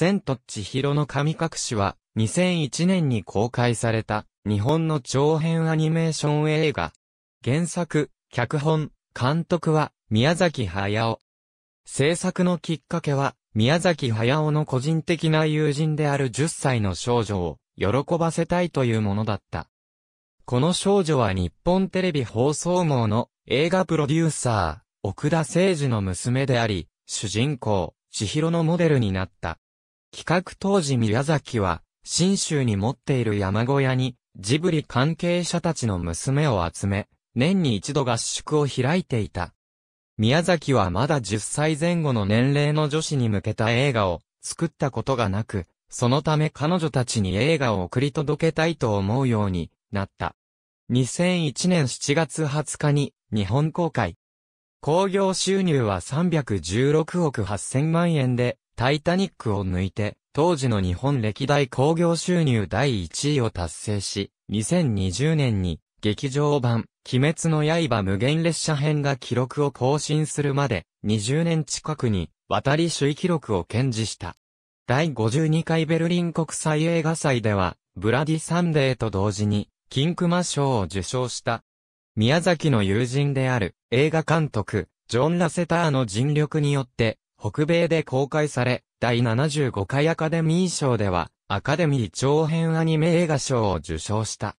千と千尋の神隠しは、2001年に公開された、日本の長編アニメーション映画。原作、脚本、監督は、宮崎駿。制作のきっかけは、宮崎駿の個人的な友人である10歳の少女を、喜ばせたいというものだった。この少女は日本テレビ放送網の映画プロデューサー、奥田誠二の娘であり、主人公、千尋のモデルになった。企画当時宮崎は、新州に持っている山小屋に、ジブリ関係者たちの娘を集め、年に一度合宿を開いていた。宮崎はまだ10歳前後の年齢の女子に向けた映画を作ったことがなく、そのため彼女たちに映画を送り届けたいと思うようになった。2001年7月20日に日本公開。興行収入は316億8000万円で、タイタニックを抜いて、当時の日本歴代興行収入第1位を達成し、2020年に劇場版、鬼滅の刃無限列車編が記録を更新するまで、20年近くに、渡り首位記録を堅持した。第52回ベルリン国際映画祭では、ブラディサンデーと同時に、金熊賞を受賞した。宮崎の友人である、映画監督、ジョン・ラセターの尽力によって、北米で公開され、第75回アカデミー賞では、アカデミー長編アニメ映画賞を受賞した。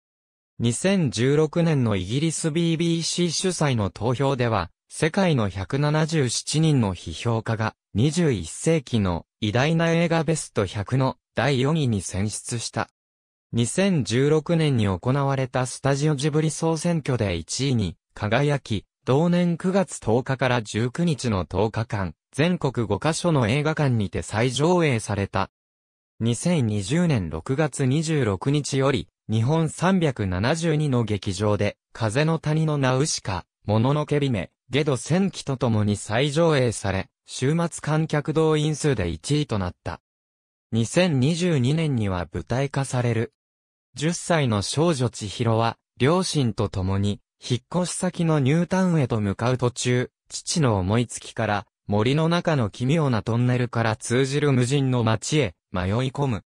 2016年のイギリス BBC 主催の投票では、世界の177人の批評家が、21世紀の偉大な映画ベスト100の第4位に選出した。2016年に行われたスタジオジブリ総選挙で1位に輝き、同年9月10日から19日の10日間、全国5カ所の映画館にて再上映された。2020年6月26日より、日本372の劇場で、風の谷のナウシカ、もののけ姫、ゲド戦記とともに再上映され、週末観客動員数で1位となった。2022年には舞台化される。10歳の少女千尋は、両親と共に、引っ越し先のニュータウンへと向かう途中、父の思いつきから、森の中の奇妙なトンネルから通じる無人の町へ迷い込む。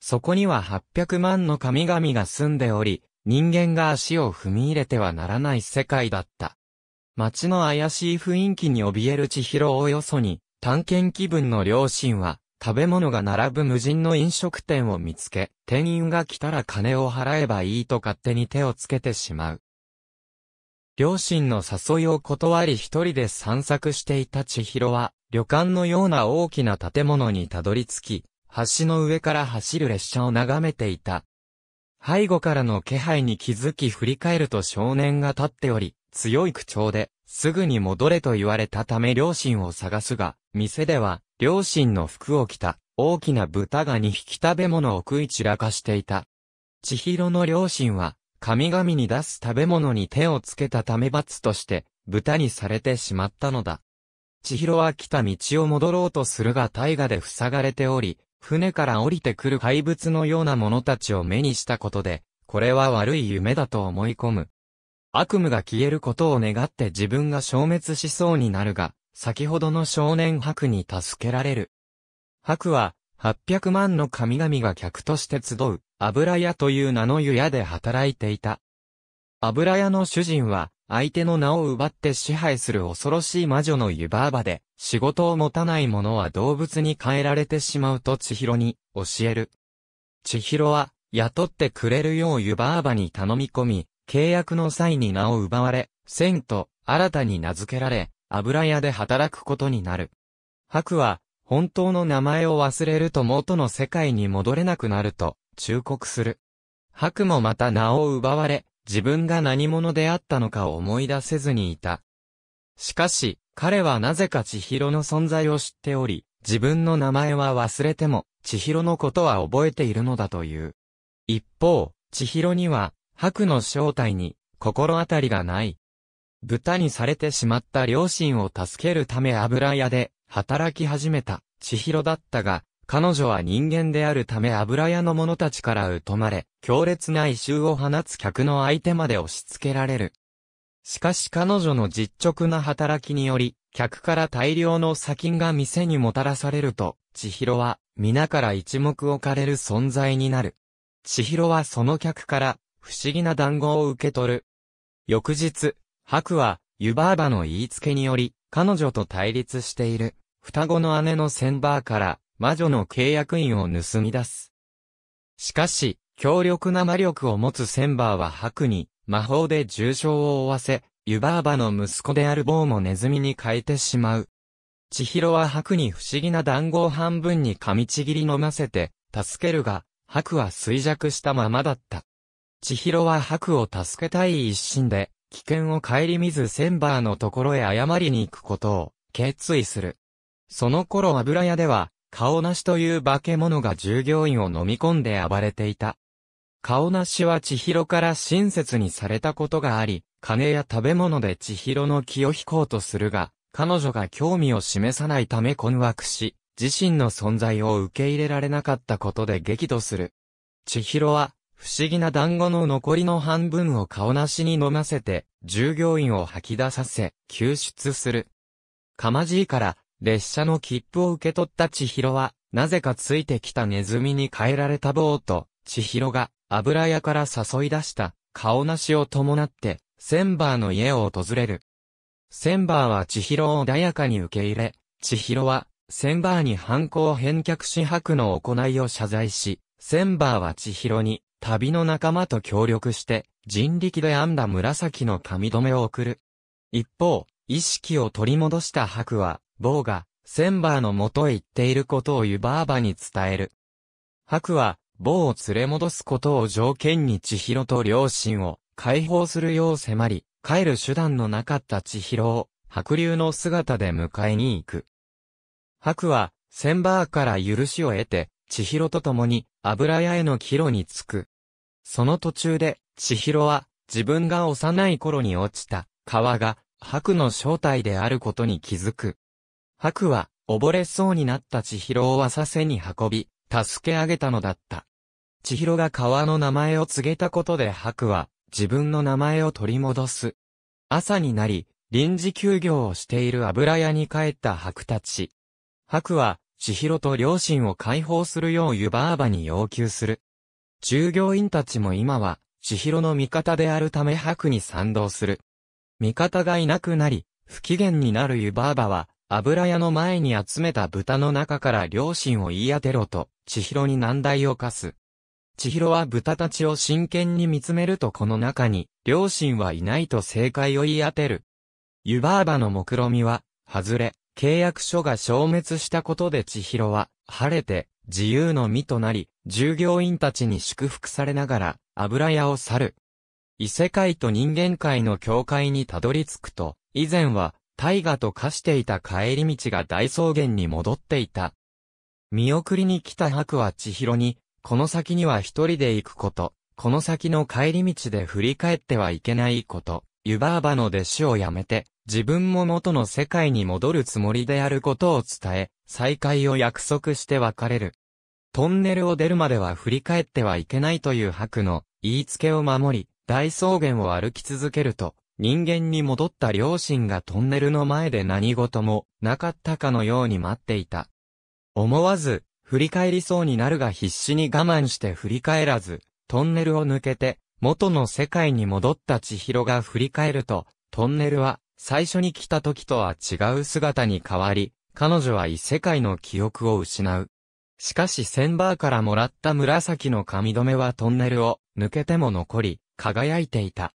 そこには800万の神々が住んでおり、人間が足を踏み入れてはならない世界だった。街の怪しい雰囲気に怯える千尋をよそに、探検気分の両親は、食べ物が並ぶ無人の飲食店を見つけ、店員が来たら金を払えばいいと勝手に手をつけてしまう。両親の誘いを断り一人で散策していた千尋は、旅館のような大きな建物にたどり着き、橋の上から走る列車を眺めていた。背後からの気配に気づき振り返ると少年が立っており、強い口調で、すぐに戻れと言われたため両親を探すが、店では、両親の服を着た、大きな豚が2匹食べ物を食い散らかしていた。千尋の両親は、神々に出す食べ物に手をつけたため罰として、豚にされてしまったのだ。千尋は来た道を戻ろうとするが大河で塞がれており、船から降りてくる怪物のような者たちを目にしたことで、これは悪い夢だと思い込む。悪夢が消えることを願って自分が消滅しそうになるが、先ほどの少年白に助けられる。白は、800万の神々が客として集う、油屋という名の湯屋で働いていた。油屋の主人は、相手の名を奪って支配する恐ろしい魔女の湯婆婆で、仕事を持たない者は動物に変えられてしまうと千尋に教える。千尋は、雇ってくれるよう湯婆婆に頼み込み、契約の際に名を奪われ、千と新たに名付けられ、油屋で働くことになる。白は、本当の名前を忘れると元の世界に戻れなくなると、忠告する。白もまた名を奪われ、自分が何者であったのか思い出せずにいた。しかし、彼はなぜか千尋の存在を知っており、自分の名前は忘れても、千尋のことは覚えているのだという。一方、千尋には、白の正体に、心当たりがない。豚にされてしまった両親を助けるため油屋で、働き始めた、千尋だったが、彼女は人間であるため油屋の者たちから疎まれ、強烈な異臭を放つ客の相手まで押し付けられる。しかし彼女の実直な働きにより、客から大量の砂金が店にもたらされると、千尋は、皆から一目置かれる存在になる。千尋はその客から、不思議な団子を受け取る。翌日、白は、湯婆婆の言いつけにより、彼女と対立している、双子の姉のセンバーから、魔女の契約員を盗み出す。しかし、強力な魔力を持つセンバーは白に、魔法で重傷を負わせ、ユバーバの息子であるボーもネズミに変えてしまう。千尋は白に不思議な団子を半分に噛みちぎり飲ませて、助けるが、白は衰弱したままだった。千尋は白を助けたい一心で、危険を顧みずセンバーのところへ謝りに行くことを、決意する。その頃油屋では、顔なしという化け物が従業員を飲み込んで暴れていた。顔なしは千尋から親切にされたことがあり、金や食べ物で千尋の気を引こうとするが、彼女が興味を示さないため困惑し、自身の存在を受け入れられなかったことで激怒する。千尋は、不思議な団子の残りの半分を顔なしに飲ませて、従業員を吐き出させ、救出する。かまじいから、列車の切符を受け取った千尋は、なぜかついてきたネズミに変えられたーと、千尋が油屋から誘い出した顔なしを伴って、センバーの家を訪れる。センバーは千尋を穏やかに受け入れ、千尋は、センバーに犯行返却し白の行いを謝罪し、センバーは千尋に、旅の仲間と協力して、人力で編んだ紫の髪留めを送る。一方、意識を取り戻した白は、ボーが、センバーのもとへ行っていることをユバーバに伝える。ハクは、ボーを連れ戻すことを条件に千尋と両親を解放するよう迫り、帰る手段のなかった千尋を、白竜の姿で迎えに行く。白は、センバーから許しを得て、千尋と共に油屋への帰路に着く。その途中で、千尋は、自分が幼い頃に落ちた、川が、白の正体であることに気づく。白は、溺れそうになった千尋を浅瀬に運び、助け上げたのだった。千尋が川の名前を告げたことで白は、自分の名前を取り戻す。朝になり、臨時休業をしている油屋に帰った白たち。白は、千尋と両親を解放するよう湯婆婆に要求する。従業員たちも今は、千尋の味方であるため白に賛同する。味方がいなくなり、不機嫌になる湯婆婆は、油屋の前に集めた豚の中から両親を言い当てろと、千尋に難題を課す。千尋は豚たちを真剣に見つめるとこの中に、両親はいないと正解を言い当てる。湯婆婆の目論見みは、外れ、契約書が消滅したことで千尋は、晴れて、自由の身となり、従業員たちに祝福されながら、油屋を去る。異世界と人間界の境界にたどり着くと、以前は、大河と化していた帰り道が大草原に戻っていた。見送りに来た白は千尋に、この先には一人で行くこと、この先の帰り道で振り返ってはいけないこと、湯婆婆の弟子を辞めて、自分も元の世界に戻るつもりであることを伝え、再会を約束して別れる。トンネルを出るまでは振り返ってはいけないという白の言いつけを守り、大草原を歩き続けると、人間に戻った両親がトンネルの前で何事もなかったかのように待っていた。思わず、振り返りそうになるが必死に我慢して振り返らず、トンネルを抜けて、元の世界に戻った千尋が振り返ると、トンネルは、最初に来た時とは違う姿に変わり、彼女は異世界の記憶を失う。しかしセンバーからもらった紫の髪留めはトンネルを抜けても残り、輝いていた。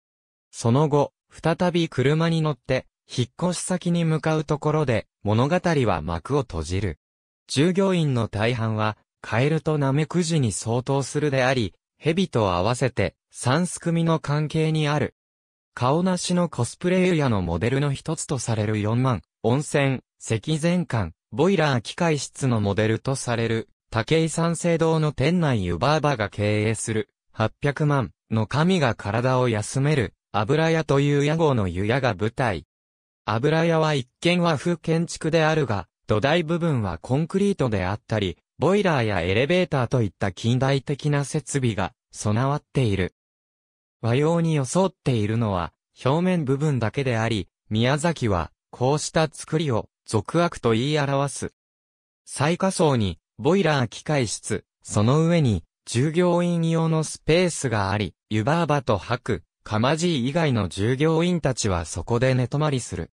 その後、再び車に乗って、引っ越し先に向かうところで、物語は幕を閉じる。従業員の大半は、カエルとナメクジに相当するであり、蛇と合わせて、三すくみの関係にある。顔なしのコスプレイヤーのモデルの一つとされる4万、温泉、石前館、ボイラー機械室のモデルとされる、武井三聖堂の店内湯婆婆が経営する、800万の神が体を休める、油屋という屋号の湯屋が舞台。油屋は一見和風建築であるが、土台部分はコンクリートであったり、ボイラーやエレベーターといった近代的な設備が備わっている。和洋に装っているのは表面部分だけであり、宮崎はこうした作りを俗悪と言い表す。最下層にボイラー機械室、その上に従業員用のスペースがあり、湯婆婆と吐く、かまじい以外の従業員たちはそこで寝泊まりする。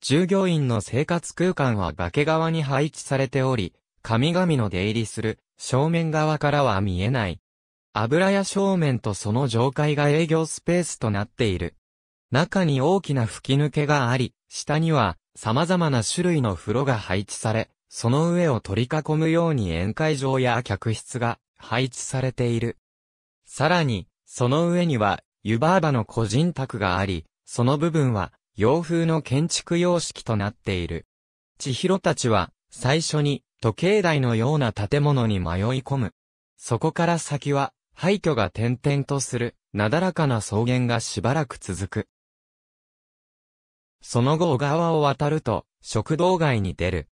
従業員の生活空間は崖側に配置されており、神々の出入りする正面側からは見えない。油屋正面とその上階が営業スペースとなっている。中に大きな吹き抜けがあり、下には様々な種類の風呂が配置され、その上を取り囲むように宴会場や客室が配置されている。さらに、その上には湯婆婆の個人宅があり、その部分は洋風の建築様式となっている。千尋たちは最初に時計台のような建物に迷い込む。そこから先は廃墟が点々とするなだらかな草原がしばらく続く。その後小川を渡ると食堂街に出る。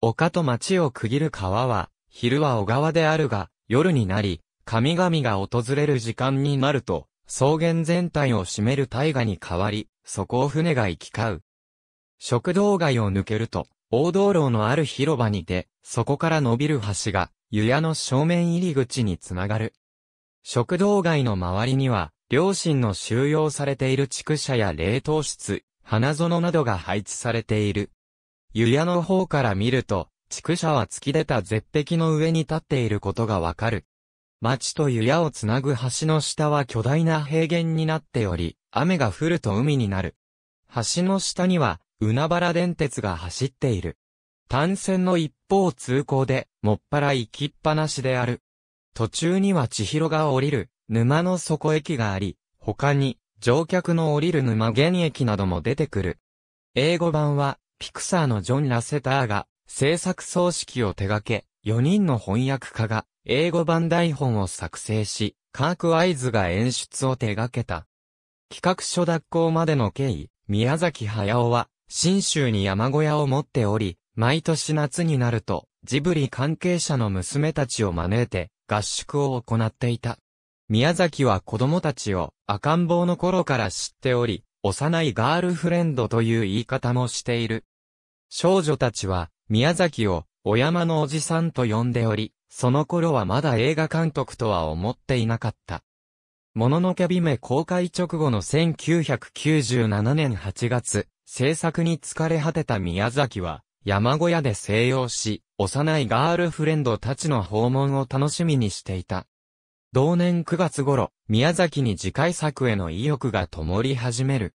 丘と町を区切る川は昼は小川であるが夜になり神々が訪れる時間になると草原全体を占める大河に変わり、そこを船が行き交う。食堂街を抜けると、大道路のある広場にて、そこから伸びる橋が、湯屋の正面入り口につながる。食堂街の周りには、両親の収容されている畜舎や冷凍室、花園などが配置されている。湯屋の方から見ると、畜舎は突き出た絶壁の上に立っていることがわかる。町と湯屋をつなぐ橋の下は巨大な平原になっており、雨が降ると海になる。橋の下には、海原電鉄が走っている。単線の一方通行で、もっぱら行きっぱなしである。途中には千尋が降りる、沼の底駅があり、他に、乗客の降りる沼原駅なども出てくる。英語版は、ピクサーのジョン・ラセターが、制作葬式を手掛け、4人の翻訳家が英語版台本を作成し、カーク・ワイズが演出を手掛けた。企画書脱行までの経緯、宮崎駿は、新州に山小屋を持っており、毎年夏になると、ジブリ関係者の娘たちを招いて、合宿を行っていた。宮崎は子供たちを赤ん坊の頃から知っており、幼いガールフレンドという言い方もしている。少女たちは、宮崎を、お山のおじさんと呼んでおり、その頃はまだ映画監督とは思っていなかった。もののけ姫公開直後の1997年8月、制作に疲れ果てた宮崎は、山小屋で静養し、幼いガールフレンドたちの訪問を楽しみにしていた。同年9月頃、宮崎に次回作への意欲が灯り始める。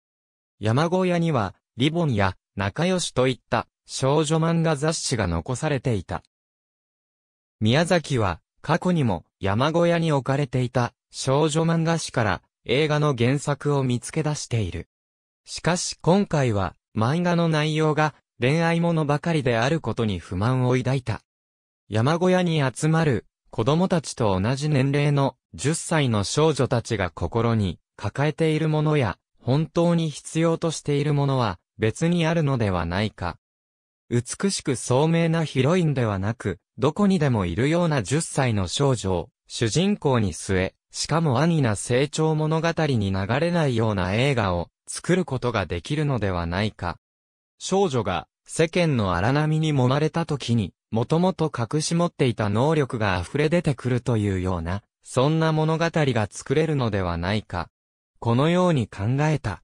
山小屋には、リボンや仲良しといった少女漫画雑誌が残されていた。宮崎は、過去にも山小屋に置かれていた少女漫画誌から映画の原作を見つけ出している。しかし今回は漫画の内容が恋愛ものばかりであることに不満を抱いた。山小屋に集まる子供たちと同じ年齢の10歳の少女たちが心に抱えているものや本当に必要としているものは別にあるのではないか。美しく聡明なヒロインではなく、どこにでもいるような10歳の少女を、主人公に据え、しかも兄な成長物語に流れないような映画を作ることができるのではないか。少女が世間の荒波に揉まれた時に、もともと隠し持っていた能力が溢れ出てくるというような、そんな物語が作れるのではないか。このように考えた。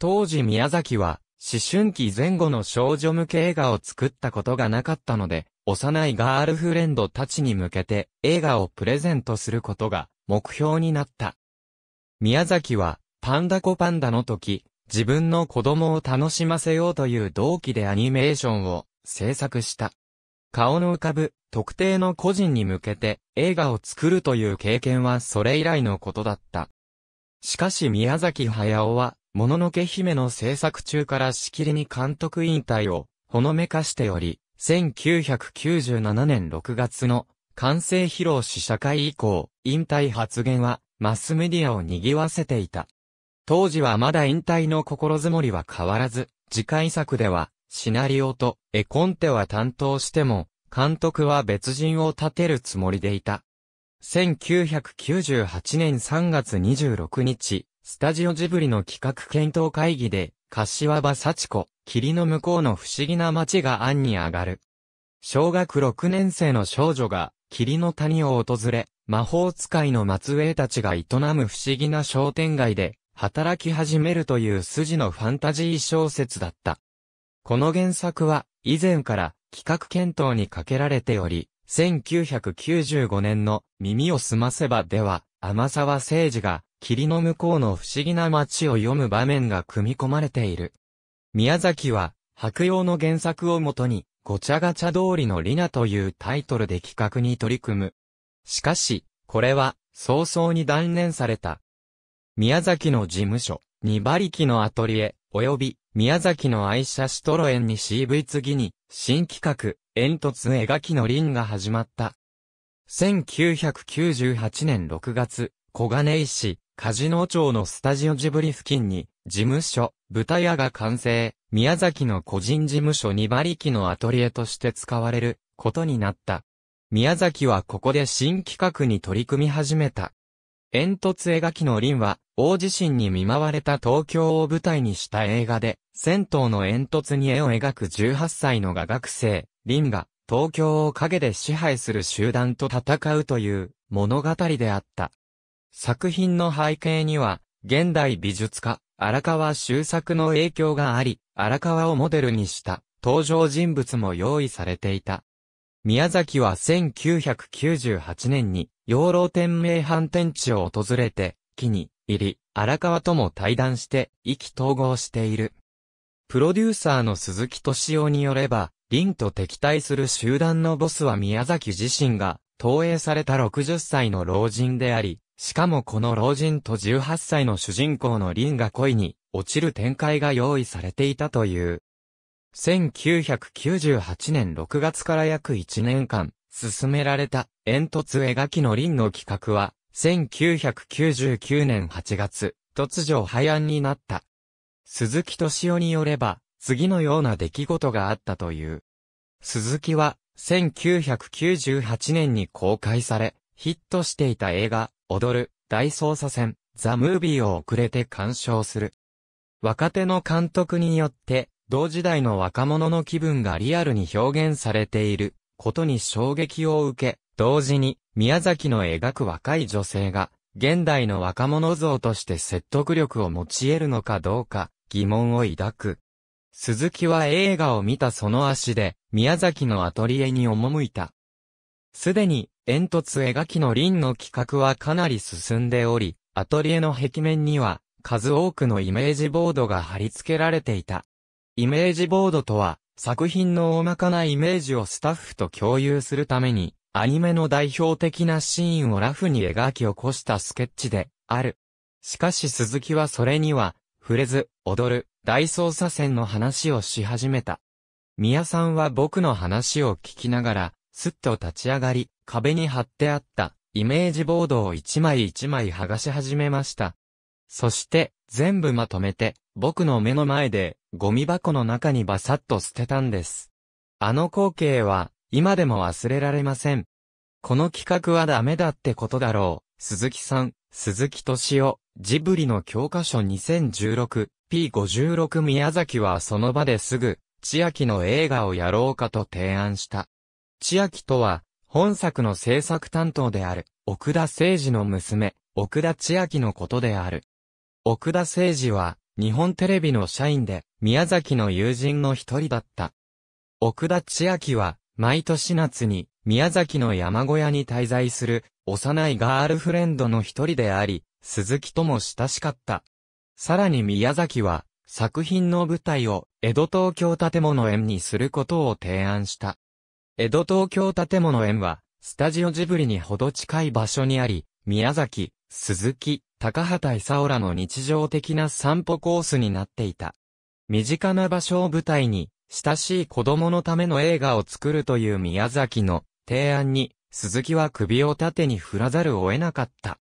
当時宮崎は、思春期前後の少女向け映画を作ったことがなかったので、幼いガールフレンドたちに向けて映画をプレゼントすることが目標になった。宮崎はパンダコパンダの時、自分の子供を楽しませようという動機でアニメーションを制作した。顔の浮かぶ特定の個人に向けて映画を作るという経験はそれ以来のことだった。しかし宮崎駿は、もののけ姫の制作中からしきりに監督引退をほのめかしており、1997年6月の完成披露試写会以降、引退発言はマスメディアを賑わせていた。当時はまだ引退の心づもりは変わらず、次回作ではシナリオと絵コンテは担当しても、監督は別人を立てるつもりでいた。1998年3月26日、スタジオジブリの企画検討会議で、柏場幸子、霧の向こうの不思議な街が案に上がる。小学6年生の少女が、霧の谷を訪れ、魔法使いの末裔たちが営む不思議な商店街で、働き始めるという筋のファンタジー小説だった。この原作は、以前から企画検討にかけられており、1995年の耳をすませばでは、天沢誠治が霧の向こうの不思議な街を読む場面が組み込まれている。宮崎は、白洋の原作をもとに、ごちゃがちゃ通りのリナというタイトルで企画に取り組む。しかし、これは、早々に断念された。宮崎の事務所、二馬力のアトリエ、及び、宮崎の愛車シトロ園に CV 次に、新企画、煙突描きの輪が始まった。1998年6月、小金井市、カジノ町のスタジオジブリ付近に、事務所、舞台屋が完成、宮崎の個人事務所2馬力のアトリエとして使われる、ことになった。宮崎はここで新企画に取り組み始めた。煙突描きの林は、大地震に見舞われた東京を舞台にした映画で、銭湯の煙突に絵を描く18歳の画学生、林が、東京を陰で支配する集団と戦うという、物語であった。作品の背景には、現代美術家、荒川修作の影響があり、荒川をモデルにした登場人物も用意されていた。宮崎は1998年に養老天明反転地を訪れて、木に入り、荒川とも対談して意気統合している。プロデューサーの鈴木敏夫によれば、凛と敵対する集団のボスは宮崎自身が、投影された60歳の老人であり、しかもこの老人と18歳の主人公のリンが恋に落ちる展開が用意されていたという。1998年6月から約1年間、進められた煙突絵描きのリンの企画は、1999年8月、突如廃案になった。鈴木敏夫によれば、次のような出来事があったという。鈴木は、1998年に公開され、ヒットしていた映画、踊る、大捜査線、ザ・ムービーを遅れて鑑賞する。若手の監督によって、同時代の若者の気分がリアルに表現されていることに衝撃を受け、同時に宮崎の描く若い女性が現代の若者像として説得力を持ち得るのかどうか疑問を抱く。鈴木は映画を見たその足で宮崎のアトリエに赴いた。すでに煙突絵描きの輪の企画はかなり進んでおり、アトリエの壁面には数多くのイメージボードが貼り付けられていた。イメージボードとは、作品の大まかなイメージをスタッフと共有するために、アニメの代表的なシーンをラフに描き起こしたスケッチで、ある。しかし鈴木はそれには、触れず、踊る、大捜査線の話をし始めた。宮さんは僕の話を聞きながら、すっと立ち上がり、壁に貼ってあったイメージボードを一枚一枚剥がし始めました。そして全部まとめて僕の目の前でゴミ箱の中にバサッと捨てたんです。あの光景は今でも忘れられません。この企画はダメだってことだろう。鈴木さん、鈴木敏夫、ジブリの教科書 2016P56 宮崎はその場ですぐ、千秋の映画をやろうかと提案した。千秋とは、本作の制作担当である、奥田誠二の娘、奥田千秋のことである。奥田誠二は、日本テレビの社員で、宮崎の友人の一人だった。奥田千秋は、毎年夏に、宮崎の山小屋に滞在する、幼いガールフレンドの一人であり、鈴木とも親しかった。さらに宮崎は、作品の舞台を、江戸東京建物園にすることを提案した。江戸東京建物園は、スタジオジブリにほど近い場所にあり、宮崎、鈴木、高畑勲らの日常的な散歩コースになっていた。身近な場所を舞台に、親しい子供のための映画を作るという宮崎の提案に、鈴木は首を縦に振らざるを得なかった。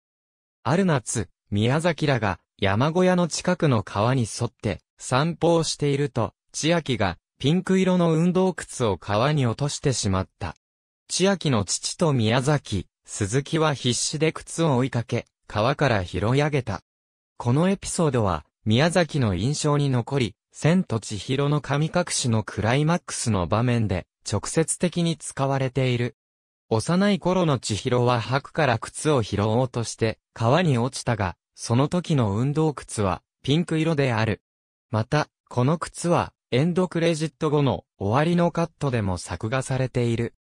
ある夏、宮崎らが山小屋の近くの川に沿って散歩をしていると、千秋がピンク色の運動靴を川に落としてしまった。千秋の父と宮崎、鈴木は必死で靴を追いかけ、川から拾い上げた。このエピソードは、宮崎の印象に残り、千と千尋の神隠しのクライマックスの場面で、直接的に使われている。幼い頃の千尋は白から靴を拾おうとして、川に落ちたが、その時の運動靴は、ピンク色である。また、この靴は、エンドクレジット後の終わりのカットでも作画されている。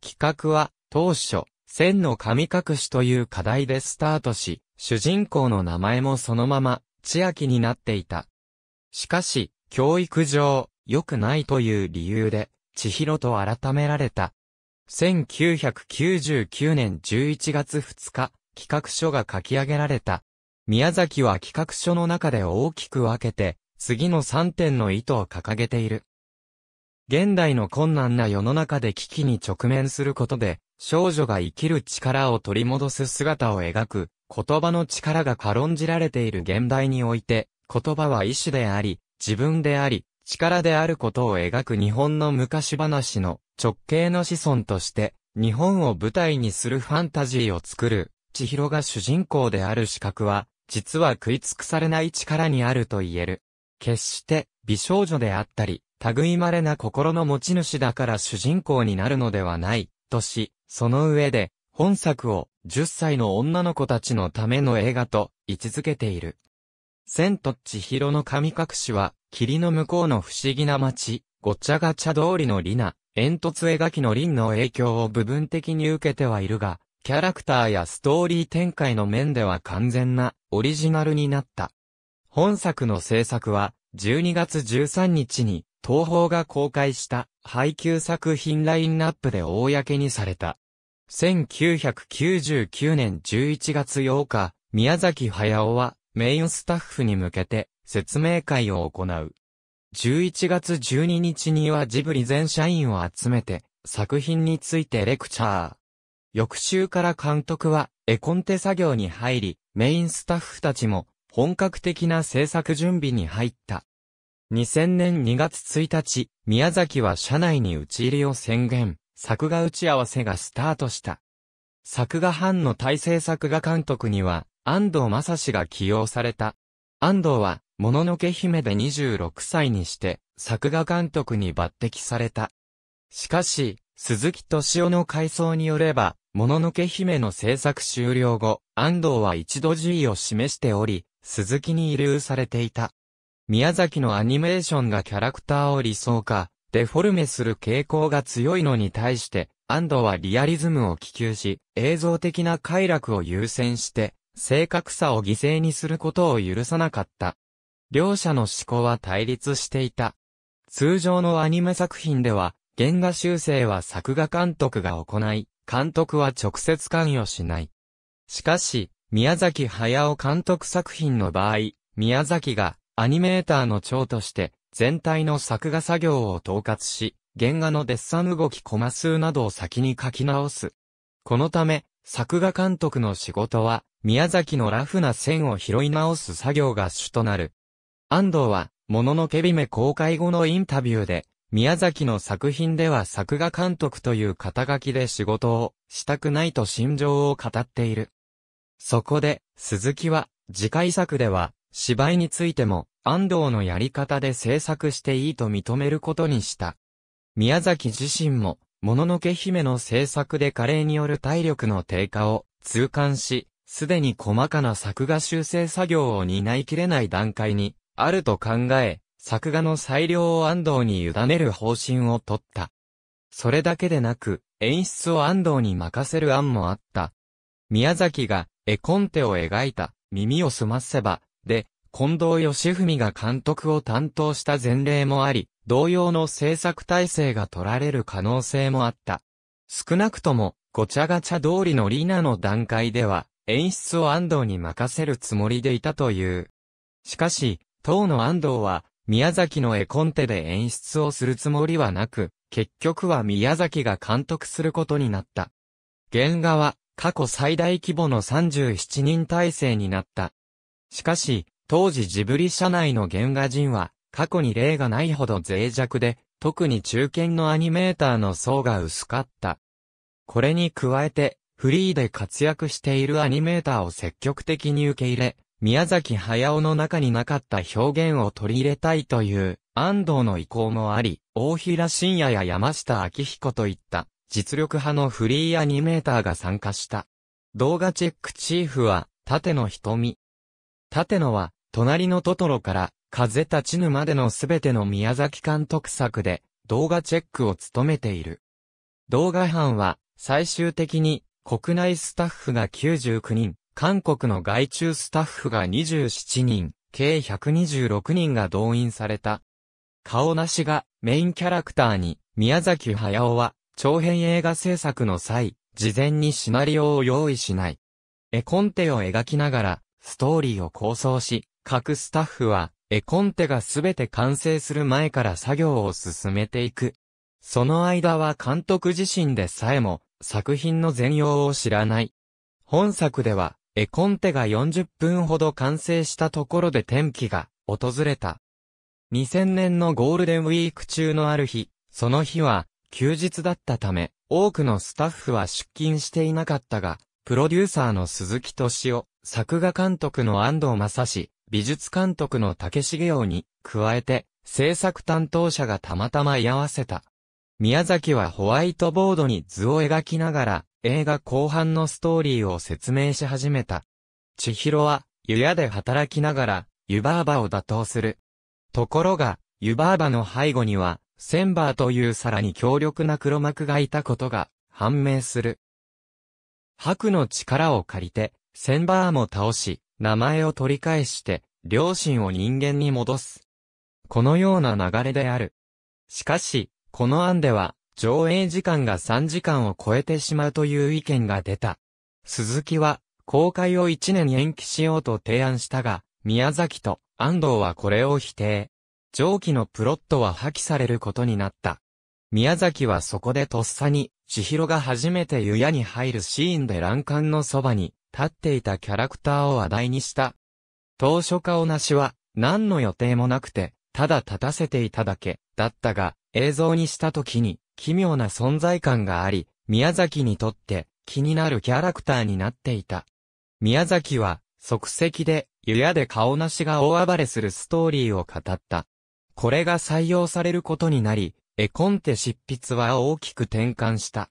企画は当初、千の神隠しという課題でスタートし、主人公の名前もそのまま、千秋になっていた。しかし、教育上、良くないという理由で、千尋と改められた。1999年11月2日、企画書が書き上げられた。宮崎は企画書の中で大きく分けて、次の3点の意図を掲げている。現代の困難な世の中で危機に直面することで、少女が生きる力を取り戻す姿を描く、言葉の力が軽んじられている現代において、言葉は意志であり、自分であり、力であることを描く日本の昔話の直系の子孫として、日本を舞台にするファンタジーを作る、千尋が主人公である資格は、実は食い尽くされない力にあると言える。決して美少女であったり、類まれな心の持ち主だから主人公になるのではない、とし、その上で、本作を10歳の女の子たちのための映画と位置づけている。千と千尋の神隠しは、霧の向こうの不思議な街、ごちゃがちゃ通りのリナ、煙突絵描きのリンの影響を部分的に受けてはいるが、キャラクターやストーリー展開の面では完全なオリジナルになった。本作の制作は、12月13日に、東宝が公開した配給作品ラインナップで公にされた。1999年11月8日、宮崎駿はメインスタッフに向けて説明会を行う。11月12日にはジブリ全社員を集めて作品についてレクチャー。翌週から監督は絵コンテ作業に入り、メインスタッフたちも本格的な制作準備に入った。2000年2月1日、宮崎は社内に打ち入りを宣言、作画打ち合わせがスタートした。作画班の大制作画監督には、安藤正史が起用された。安藤は、もののけ姫で26歳にして、作画監督に抜擢された。しかし、鈴木敏夫の回想によれば、もののけ姫の制作終了後、安藤は一度辞意を示しており、鈴木に遺留されていた。宮崎のアニメーションがキャラクターを理想化、デフォルメする傾向が強いのに対して、安藤はリアリズムを希求し、映像的な快楽を優先して、正確さを犠牲にすることを許さなかった。両者の思考は対立していた。通常のアニメ作品では、原画修正は作画監督が行い、監督は直接関与しない。しかし、宮崎駿監督作品の場合、宮崎がアニメーターの長として全体の作画作業を統括し、原画のデッサン動きコマ数などを先に書き直す。このため、作画監督の仕事は、宮崎のラフな線を拾い直す作業が主となる。安藤は、もののけ姫公開後のインタビューで、宮崎の作品では作画監督という肩書きで仕事をしたくないと心情を語っている。そこで、鈴木は、次回作では、芝居についても、安藤のやり方で制作していいと認めることにした。宮崎自身も、もののけ姫の制作で加齢による体力の低下を痛感し、すでに細かな作画修正作業を担いきれない段階に、あると考え、作画の裁量を安藤に委ねる方針を取った。それだけでなく、演出を安藤に任せる案もあった。宮崎が絵コンテを描いた、耳をすませば、で、近藤義文が監督を担当した前例もあり、同様の制作体制が取られる可能性もあった。少なくとも、ごちゃがちゃ通りのリナの段階では、演出を安藤に任せるつもりでいたという。しかし、当の安藤は、宮崎の絵コンテで演出をするつもりはなく、結局は宮崎が監督することになった。原画は、過去最大規模の37人体制になった。しかし、当時ジブリ社内の原画人は、過去に例がないほど脆弱で、特に中堅のアニメーターの層が薄かった。これに加えて、フリーで活躍しているアニメーターを積極的に受け入れ、宮崎駿の中になかった表現を取り入れたいという安藤の意向もあり、大平信也や山下明彦といった実力派のフリーアニメーターが参加した。動画チェックチーフは、縦野瞳。縦野は、隣のトトロから、風立ちぬまでのすべての宮崎監督作で、動画チェックを務めている。動画班は、最終的に、国内スタッフが99人、韓国の外注スタッフが27人、計126人が動員された。顔なしがメインキャラクターに、宮崎駿は長編映画制作の際、事前にシナリオを用意しない。絵コンテを描きながら、ストーリーを構想し、各スタッフは、絵コンテがすべて完成する前から作業を進めていく。その間は監督自身でさえも、作品の全容を知らない。本作では、絵コンテが40分ほど完成したところで天気が訪れた。2000年のゴールデンウィーク中のある日、その日は休日だったため、多くのスタッフは出勤していなかったが、プロデューサーの鈴木敏夫、作画監督の安藤正史、美術監督の竹重雄に、加えて、制作担当者がたまたま居合わせた。宮崎はホワイトボードに図を描きながら、映画後半のストーリーを説明し始めた。千尋は、湯屋で働きながら、湯婆婆を打倒する。ところが、湯婆婆の背後には、センバーというさらに強力な黒幕がいたことが判明する。白の力を借りて、センバーも倒し、名前を取り返して、両親を人間に戻す。このような流れである。しかし、この案では、上映時間が3時間を超えてしまうという意見が出た。鈴木は、公開を1年延期しようと提案したが、宮崎と安藤はこれを否定。上記のプロットは破棄されることになった。宮崎はそこでとっさに、千尋が初めて湯屋に入るシーンで欄干のそばに立っていたキャラクターを話題にした。当初顔なしは何の予定もなくて、ただ立たせていただけだったが、映像にした時に奇妙な存在感があり、宮崎にとって気になるキャラクターになっていた。宮崎は即席で湯屋で顔なしが大暴れするストーリーを語った。これが採用されることになり、絵コンテ執筆は大きく転換した。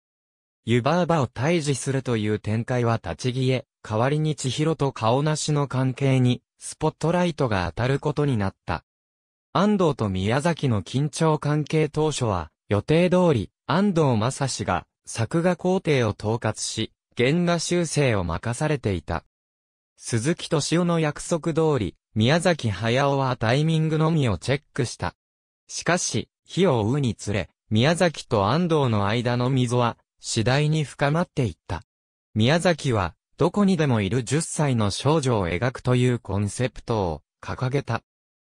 湯婆婆を退治するという展開は立ち消え、代わりに千尋と顔なしの関係に、スポットライトが当たることになった。安藤と宮崎の緊張関係当初は、予定通り、安藤正史が、作画工程を統括し、原画修正を任されていた。鈴木敏夫の約束通り、宮崎駿はタイミングのみをチェックした。しかし、火を追うにつれ、宮崎と安藤の間の溝は、次第に深まっていった。宮崎は、どこにでもいる10歳の少女を描くというコンセプトを掲げた。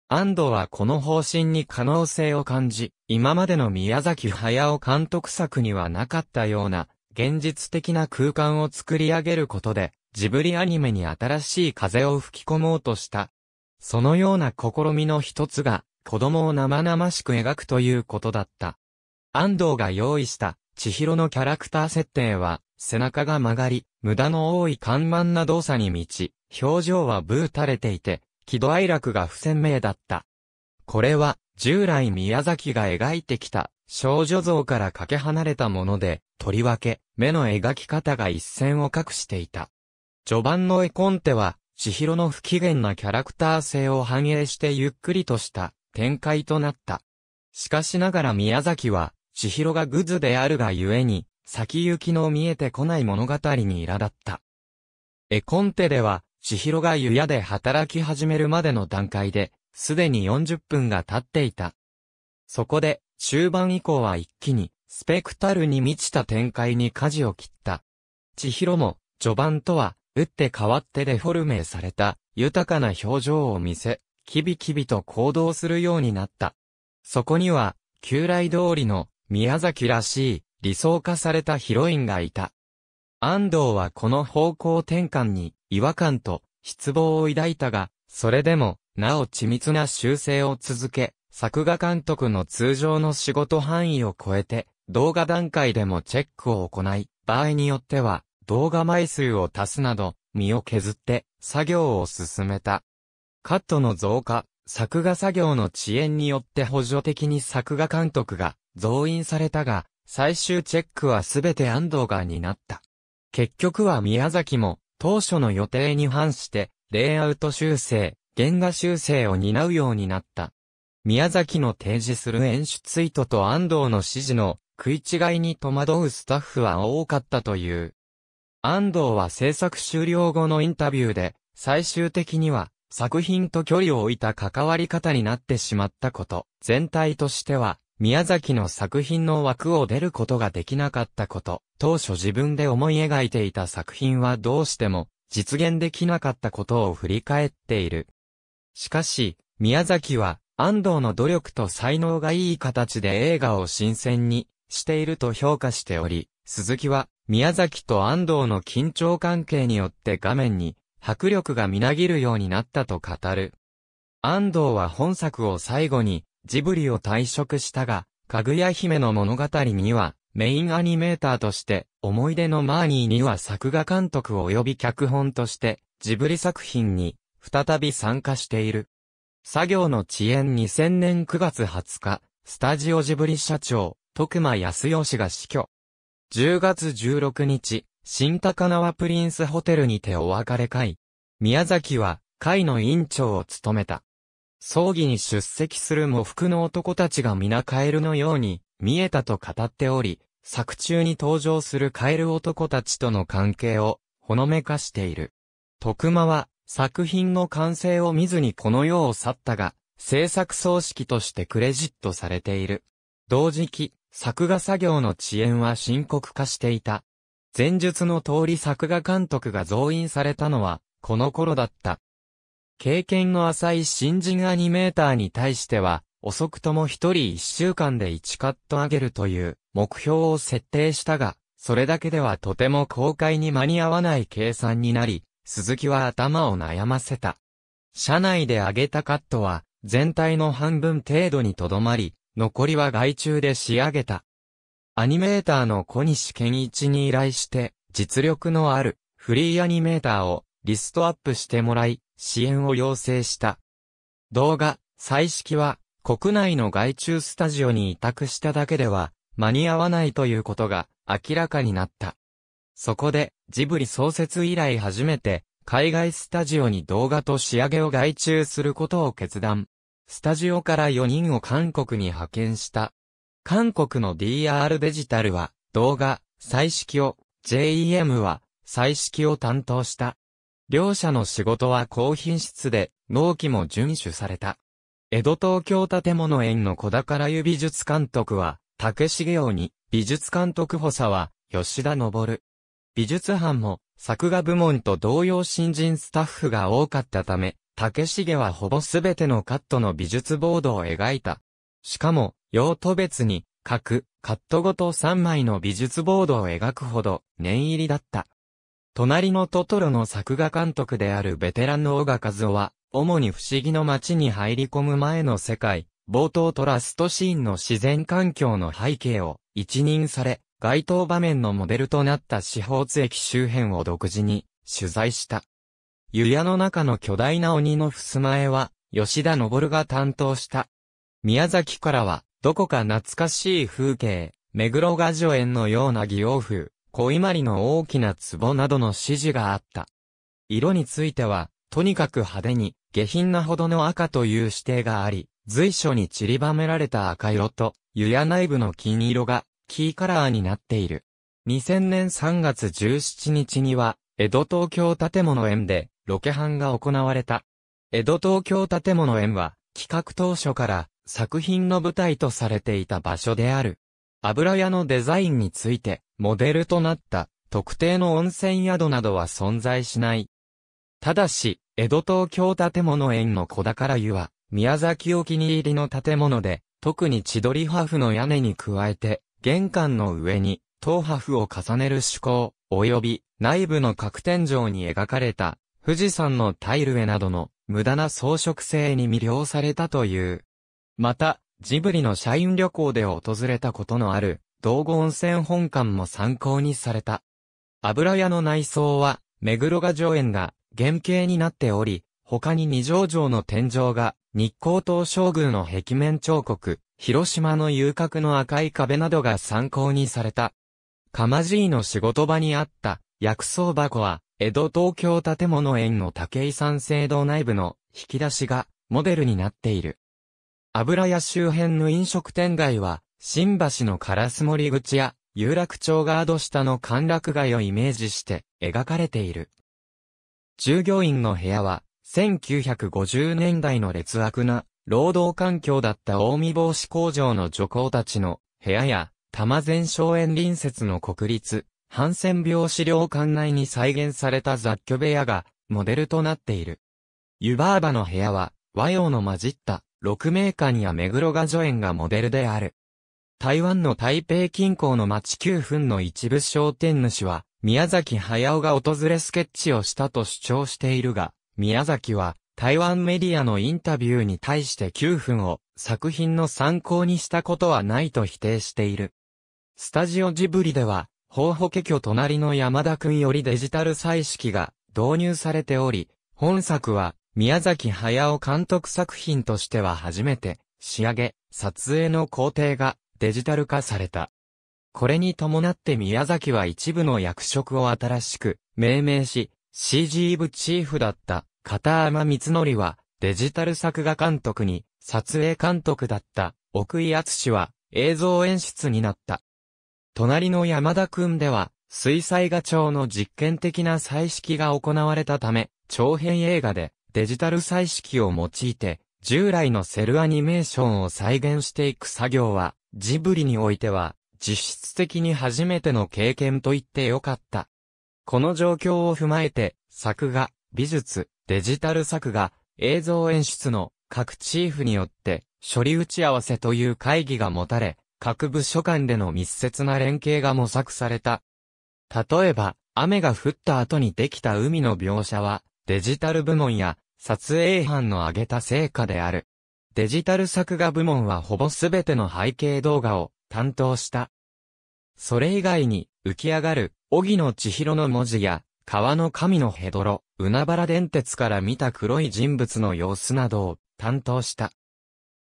安藤はこの方針に可能性を感じ、今までの宮崎駿監督作にはなかったような、現実的な空間を作り上げることで、ジブリアニメに新しい風を吹き込もうとした、そのような試みの一つが、子供を生々しく描くということだった。安藤が用意した千尋のキャラクター設定は、背中が曲がり、無駄の多い緩慢な動作に満ち、表情はブー垂れていて、喜怒哀楽が不鮮明だった。これは、従来宮崎が描いてきた、少女像からかけ離れたもので、とりわけ、目の描き方が一線を画していた。序盤の絵コンテは、千尋の不機嫌なキャラクター性を反映してゆっくりとした展開となった。しかしながら宮崎は、千尋がグズであるがゆえに、先行きの見えてこない物語に苛立った。絵コンテでは、千尋が湯屋で働き始めるまでの段階で、すでに40分が経っていた。そこで、中盤以降は一気に、スペクタルに満ちた展開に舵を切った。千尋も、序盤とは、打って変わってデフォルメされた、豊かな表情を見せ、キビキビと行動するようになった。そこには、旧来通りの、宮崎らしい、理想化されたヒロインがいた。安藤はこの方向転換に、違和感と、失望を抱いたが、それでも、なお緻密な修正を続け、作画監督の通常の仕事範囲を超えて、動画段階でもチェックを行い、場合によっては、動画枚数を足すなど、身を削って作業を進めた。カットの増加、作画作業の遅延によって補助的に作画監督が増員されたが、最終チェックはすべて安藤が担った。結局は宮崎も当初の予定に反してレイアウト修正、原画修正を担うようになった。宮崎の提示する演出意図と安藤の指示の食い違いに戸惑うスタッフは多かったという。安藤は制作終了後のインタビューで、最終的には、作品と距離を置いた関わり方になってしまったこと、全体としては、宮崎の作品の枠を出ることができなかったこと、当初自分で思い描いていた作品はどうしても実現できなかったことを振り返っている。しかし、宮崎は安藤の努力と才能がいい形で映画を新鮮にしていると評価しており、鈴木は宮崎と安藤の緊張関係によって画面に迫力がみなぎるようになったと語る。安藤は本作を最後にジブリを退職したが、かぐや姫の物語にはメインアニメーターとして思い出のマーニーには作画監督及び脚本としてジブリ作品に再び参加している。作業の遅延2000年9月20日、スタジオジブリ社長、徳間康義が死去。10月16日、新高輪プリンスホテルにてお別れ会。宮崎は会の委員長を務めた。葬儀に出席する模服の男たちが皆カエルのように見えたと語っており、作中に登場するカエル男たちとの関係をほのめかしている。徳間は作品の完成を見ずにこの世を去ったが、制作葬式としてクレジットされている。同時期、作画作業の遅延は深刻化していた。前述の通り作画監督が増員されたのは、この頃だった。経験の浅い新人アニメーターに対しては、遅くとも一人一週間で1カット上げるという目標を設定したが、それだけではとても公開に間に合わない計算になり、鈴木は頭を悩ませた。社内で上げたカットは、全体の半分程度にとどまり、残りは外注で仕上げた。アニメーターの小西健一に依頼して、実力のあるフリーアニメーターをリストアップしてもらい、支援を要請した。動画、彩色は国内の外注スタジオに委託しただけでは間に合わないということが明らかになった。そこでジブリ創設以来初めて海外スタジオに動画と仕上げを外注することを決断。スタジオから4人を韓国に派遣した。韓国の DR デジタルは動画、彩色を、JEM は彩色を担当した。両者の仕事は高品質で、納期も遵守された。江戸東京建物園の小宝湯美術監督は、竹重雄に、美術監督補佐は、吉田昇。美術班も、作画部門と同様新人スタッフが多かったため、竹重はほぼすべてのカットの美術ボードを描いた。しかも、用途別に、各、カットごと3枚の美術ボードを描くほど、念入りだった。隣のトトロの作画監督であるベテランの小賀和夫は、主に不思議の街に入り込む前の世界、冒頭とラストシーンの自然環境の背景を一任され、街頭場面のモデルとなった方津駅周辺を独自に取材した。湯屋の中の巨大な鬼の襖絵は、吉田昇が担当した。宮崎からは、どこか懐かしい風景、目黒画女園のような擬王風、小いまりの大きな壺などの指示があった。色については、とにかく派手に、下品なほどの赤という指定があり、随所に散りばめられた赤色と、湯屋内部の金色が、キーカラーになっている。2000年3月17日には、江戸東京建物園で、ロケハンが行われた。江戸東京建物園は、企画当初から作品の舞台とされていた場所である。油屋のデザインについて、モデルとなった特定の温泉宿などは存在しない。ただし、江戸東京建物園の小宝湯は、宮崎お気に入りの建物で、特に千鳥ハフの屋根に加えて、玄関の上に、東ハフを重ねる趣向、及び内部の各天井に描かれた富士山のタイル絵などの無駄な装飾性に魅了されたという。また、ジブリの社員旅行で訪れたことのある、道後温泉本館も参考にされた。油屋の内装は、目黒が上演が原型になっており、他に二条城の天井が、日光東照宮の壁面彫刻、広島の遊郭の赤い壁などが参考にされた。釜爺の仕事場にあった薬草箱は、江戸東京建物園の武井山聖堂内部の引き出しがモデルになっている。油屋周辺の飲食店街は、新橋のカラス森口や有楽町ガード下の歓楽街をイメージして描かれている。従業員の部屋は、1950年代の劣悪な労働環境だった大見防止工場の女工たちの部屋や、玉前荘園隣接の国立ハンセン病資料館内に再現された雑居部屋がモデルとなっている。ユバーバの部屋は和洋の混じった六名館や目黒画助園がモデルである。台湾の台北近郊の町9分の一部商店主は宮崎駿が訪れスケッチをしたと主張しているが、宮崎は台湾メディアのインタビューに対して9分を作品の参考にしたことはないと否定している。スタジオジブリでは法保家居隣の山田くんよりデジタル彩色が導入されており、本作は宮崎駿監督作品としては初めて仕上げ、撮影の工程がデジタル化された。これに伴って宮崎は一部の役職を新しく命名し、CG 部チーフだった片山光則はデジタル作画監督に撮影監督だった奥井敦は映像演出になった。隣の山田くんでは、水彩画調の実験的な彩色が行われたため、長編映画でデジタル彩色を用いて、従来のセルアニメーションを再現していく作業は、ジブリにおいては、実質的に初めての経験と言ってよかった。この状況を踏まえて、作画、美術、デジタル作画、映像演出の各チーフによって、処理打ち合わせという会議が持たれ、各部署間での密接な連携が模索された。例えば、雨が降った後にできた海の描写は、デジタル部門や撮影班の挙げた成果である。デジタル作画部門はほぼすべての背景動画を担当した。それ以外に、浮き上がる、荻野千尋の文字や、川の神のヘドロ、海原電鉄から見た黒い人物の様子などを担当した。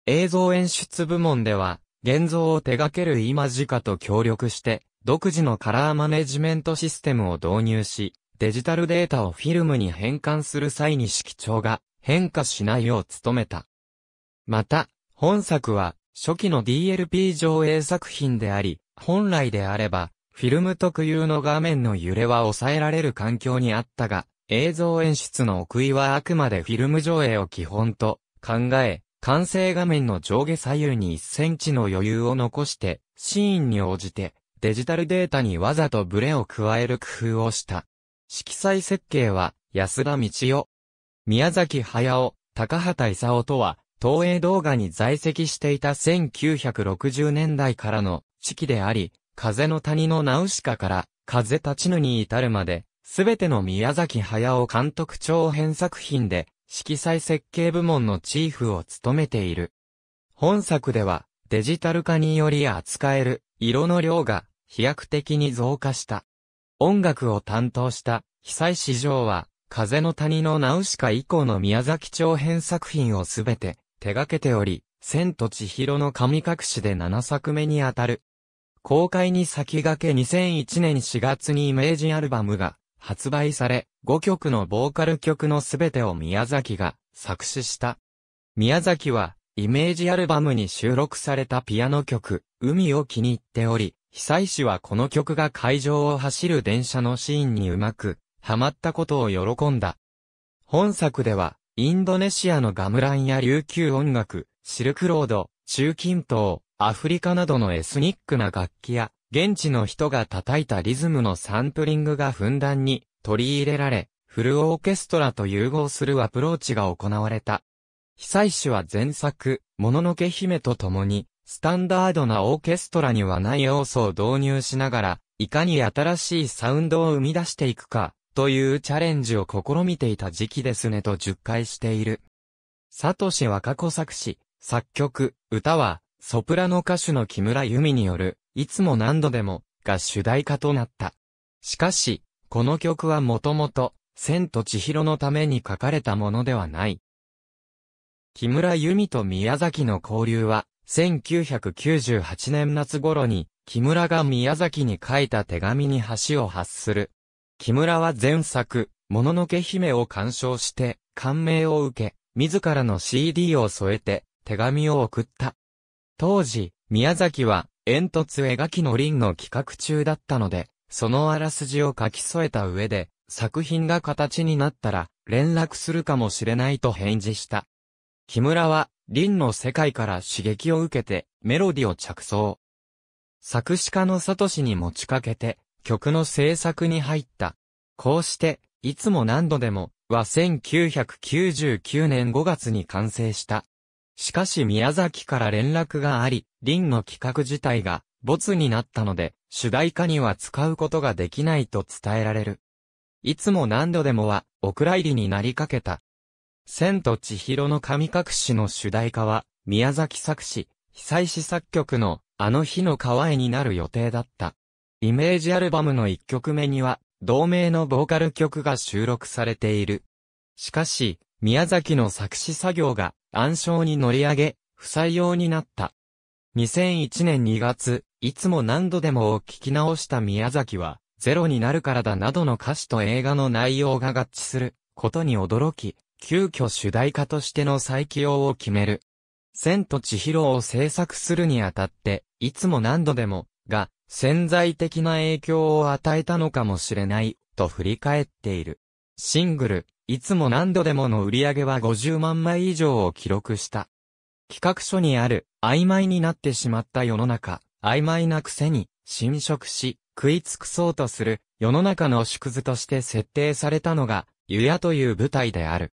映像演出部門では、現像を手掛ける今ジカと協力して、独自のカラーマネジメントシステムを導入し、デジタルデータをフィルムに変換する際に色調が変化しないよう努めた。また、本作は初期の DLP 上映作品であり、本来であれば、フィルム特有の画面の揺れは抑えられる環境にあったが、映像演出の奥意はあくまでフィルム上映を基本と考え、完成画面の上下左右に1センチの余裕を残して、シーンに応じて、デジタルデータにわざとブレを加える工夫をした。色彩設計は、安田道夫。宮崎駿、高畑勲とは、東映動画に在籍していた1960年代からの時期であり、風の谷のナウシカから、風立ちぬに至るまで、すべての宮崎駿監督長編作品で、色彩設計部門のチーフを務めている。本作では、デジタル化により扱える色の量が飛躍的に増加した。音楽を担当した被災市場は、風の谷のナウシカ以降の宮崎長編作品をすべて手掛けており、千と千尋の神隠しで7作目にあたる。公開に先駆け2001年4月にイメージアルバムが発売され、5曲のボーカル曲のすべてを宮崎が作詞した。宮崎は、イメージアルバムに収録されたピアノ曲、海を気に入っており、久石はこの曲が会場を走る電車のシーンにうまく、ハマったことを喜んだ。本作では、インドネシアのガムランや琉球音楽、シルクロード、中近東、アフリカなどのエスニックな楽器や、現地の人が叩いたリズムのサンプリングがふんだんに取り入れられ、フルオーケストラと融合するアプローチが行われた。被災石は前作、もののけ姫と共に、スタンダードなオーケストラにはない要素を導入しながら、いかに新しいサウンドを生み出していくか、というチャレンジを試みていた時期ですねと10回している。サトシは過去作詞、作曲、歌は、ソプラノ歌手の木村由美による、いつも何度でも、が主題歌となった。しかし、この曲はもともと、千と千尋のために書かれたものではない。木村由美と宮崎の交流は、1998年夏頃に、木村が宮崎に書いた手紙に橋を発する。木村は前作、もののけ姫を鑑賞して、感銘を受け、自らの CD を添えて、手紙を送った。当時、宮崎は、煙突絵描きのリンの企画中だったので、そのあらすじを書き添えた上で、作品が形になったら、連絡するかもしれないと返事した。木村は、リンの世界から刺激を受けて、メロディを着想。作詞家のサトシに持ちかけて、曲の制作に入った。こうして、いつも何度でも、は1999年5月に完成した。しかし宮崎から連絡があり、リンの企画自体が没になったので、主題歌には使うことができないと伝えられる。いつも何度でもは、お蔵入りになりかけた。千と千尋の神隠しの主題歌は、宮崎作詞、久石作曲の、あの日の川へになる予定だった。イメージアルバムの一曲目には、同名のボーカル曲が収録されている。しかし、宮崎の作詞作業が暗礁に乗り上げ、不採用になった。2001年2月、いつも何度でもを聞き直した宮崎は、ゼロになるからだなどの歌詞と映画の内容が合致することに驚き、急遽主題歌としての再起用を決める。千と千尋を制作するにあたって、いつも何度でも、が、潜在的な影響を与えたのかもしれない、と振り返っている。シングル、いつも何度でもの売り上げは50万枚以上を記録した。企画書にある、曖昧になってしまった世の中、曖昧なくせに、侵食し、食い尽くそうとする、世の中の縮図として設定されたのが、ゆやという舞台である。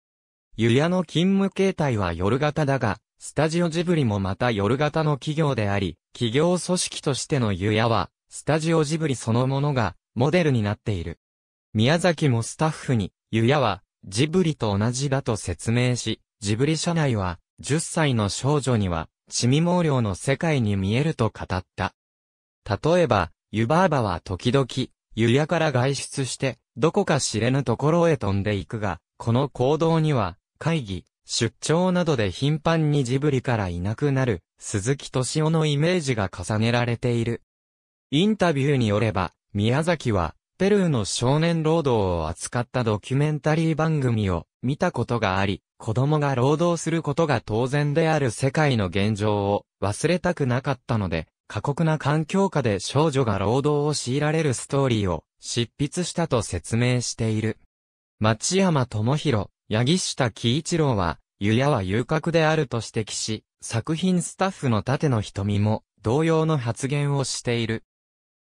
ゆやの勤務形態は夜型だが、スタジオジブリもまた夜型の企業であり、企業組織としてのゆやは、スタジオジブリそのものが、モデルになっている。宮崎もスタッフに、ゆやは、ジブリと同じだと説明し、ジブリ社内は、10歳の少女には、シミ毛量の世界に見えると語った。例えば、湯婆婆は時々、湯屋から外出して、どこか知れぬところへ飛んでいくが、この行動には、会議、出張などで頻繁にジブリからいなくなる、鈴木敏夫のイメージが重ねられている。インタビューによれば、宮崎は、ペルーの少年労働を扱ったドキュメンタリー番組を見たことがあり、子供が労働することが当然である世界の現状を忘れたくなかったので、過酷な環境下で少女が労働を強いられるストーリーを執筆したと説明している。町山智弘、八木下喜一郎は、湯屋は遊郭であると指摘し、作品スタッフの盾の瞳も同様の発言をしている。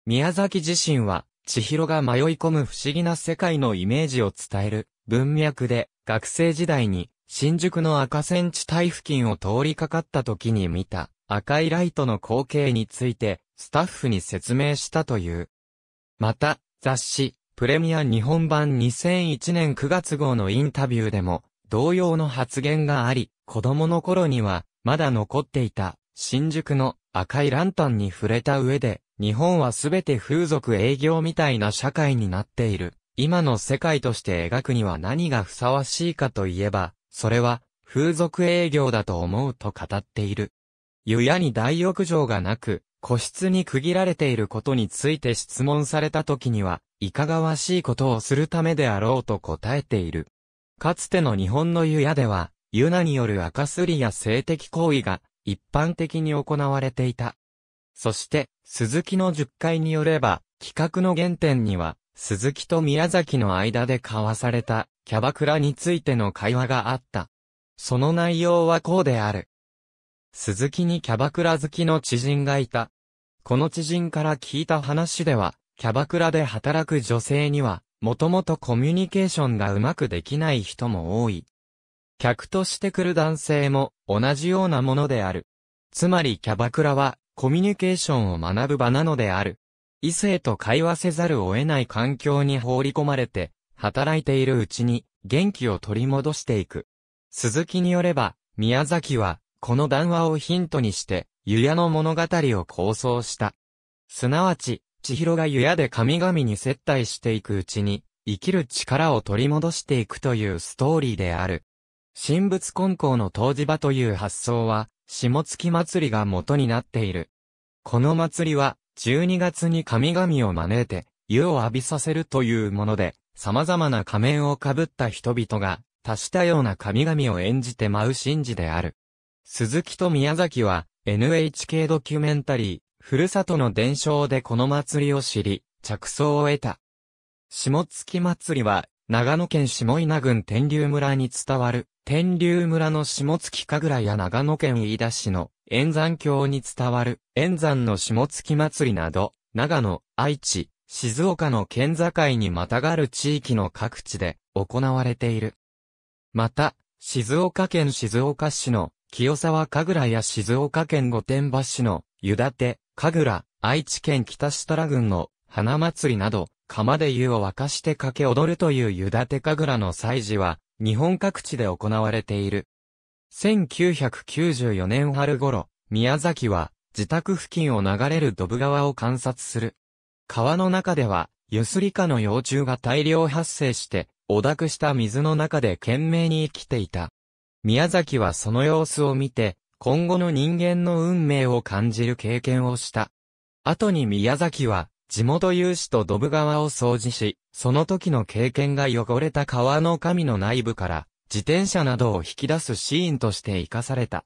宮崎自身は、千尋が迷い込む不思議な世界のイメージを伝える文脈で、学生時代に新宿の赤線地帯付近を通りかかった時に見た赤いライトの光景についてスタッフに説明したという。また、雑誌、プレミア日本版2001年9月号のインタビューでも同様の発言があり、子供の頃にはまだ残っていた新宿の赤いランタンに触れた上で日本はすべて風俗営業みたいな社会になっている。今の世界として描くには何がふさわしいかといえば、それは、風俗営業だと思うと語っている。湯屋に大浴場がなく、個室に区切られていることについて質問された時には、いかがわしいことをするためであろうと答えている。かつての日本の湯屋では、湯名による赤すりや性的行為が一般的に行われていた。そして、鈴木の10回によれば、企画の原点には、鈴木と宮崎の間で交わされた、キャバクラについての会話があった。その内容はこうである。鈴木にキャバクラ好きの知人がいた。この知人から聞いた話では、キャバクラで働く女性には、もともとコミュニケーションがうまくできない人も多い。客として来る男性も同じようなものである。つまりキャバクラはコミュニケーションを学ぶ場なのである。異性と会話せざるを得ない環境に放り込まれて、働いているうちに元気を取り戻していく。鈴木によれば、宮崎は、この談話をヒントにして、湯屋の物語を構想した。すなわち、千尋が湯屋で神々に接待していくうちに、生きる力を取り戻していくというストーリーである。神仏根校の当時場という発想は、下月祭りが元になっている。この祭りは、12月に神々を招いて、湯を浴びさせるというもので、様々な仮面をかぶった人々が、多種多様な神々を演じて舞う神事である。鈴木と宮崎は、NHK ドキュメンタリー、ふるさとの伝承でこの祭りを知り、着想を得た。下月祭りは、長野県下稲郡天竜村に伝わる天竜村の下月神楽や長野県飯田市の円山郷に伝わる円山の下月祭りなど、長野、愛知、静岡の県境にまたがる地域の各地で行われている。また、静岡県静岡市の清沢神楽や静岡県御殿場市の湯立、神楽、愛知県北設楽郡の花祭りなど、釜で湯を沸かして駆け踊るという湯立神楽の祭事は、日本各地で行われている。1994年春頃、宮崎は自宅付近を流れるドブ川を観察する。川の中では、ユスリカの幼虫が大量発生して、汚濁した水の中で懸命に生きていた。宮崎はその様子を見て、今後の人間の運命を感じる経験をした。後に宮崎は、地元有志とドブ川を掃除し、その時の経験が汚れた川の神の内部から、自転車などを引き出すシーンとして活かされた。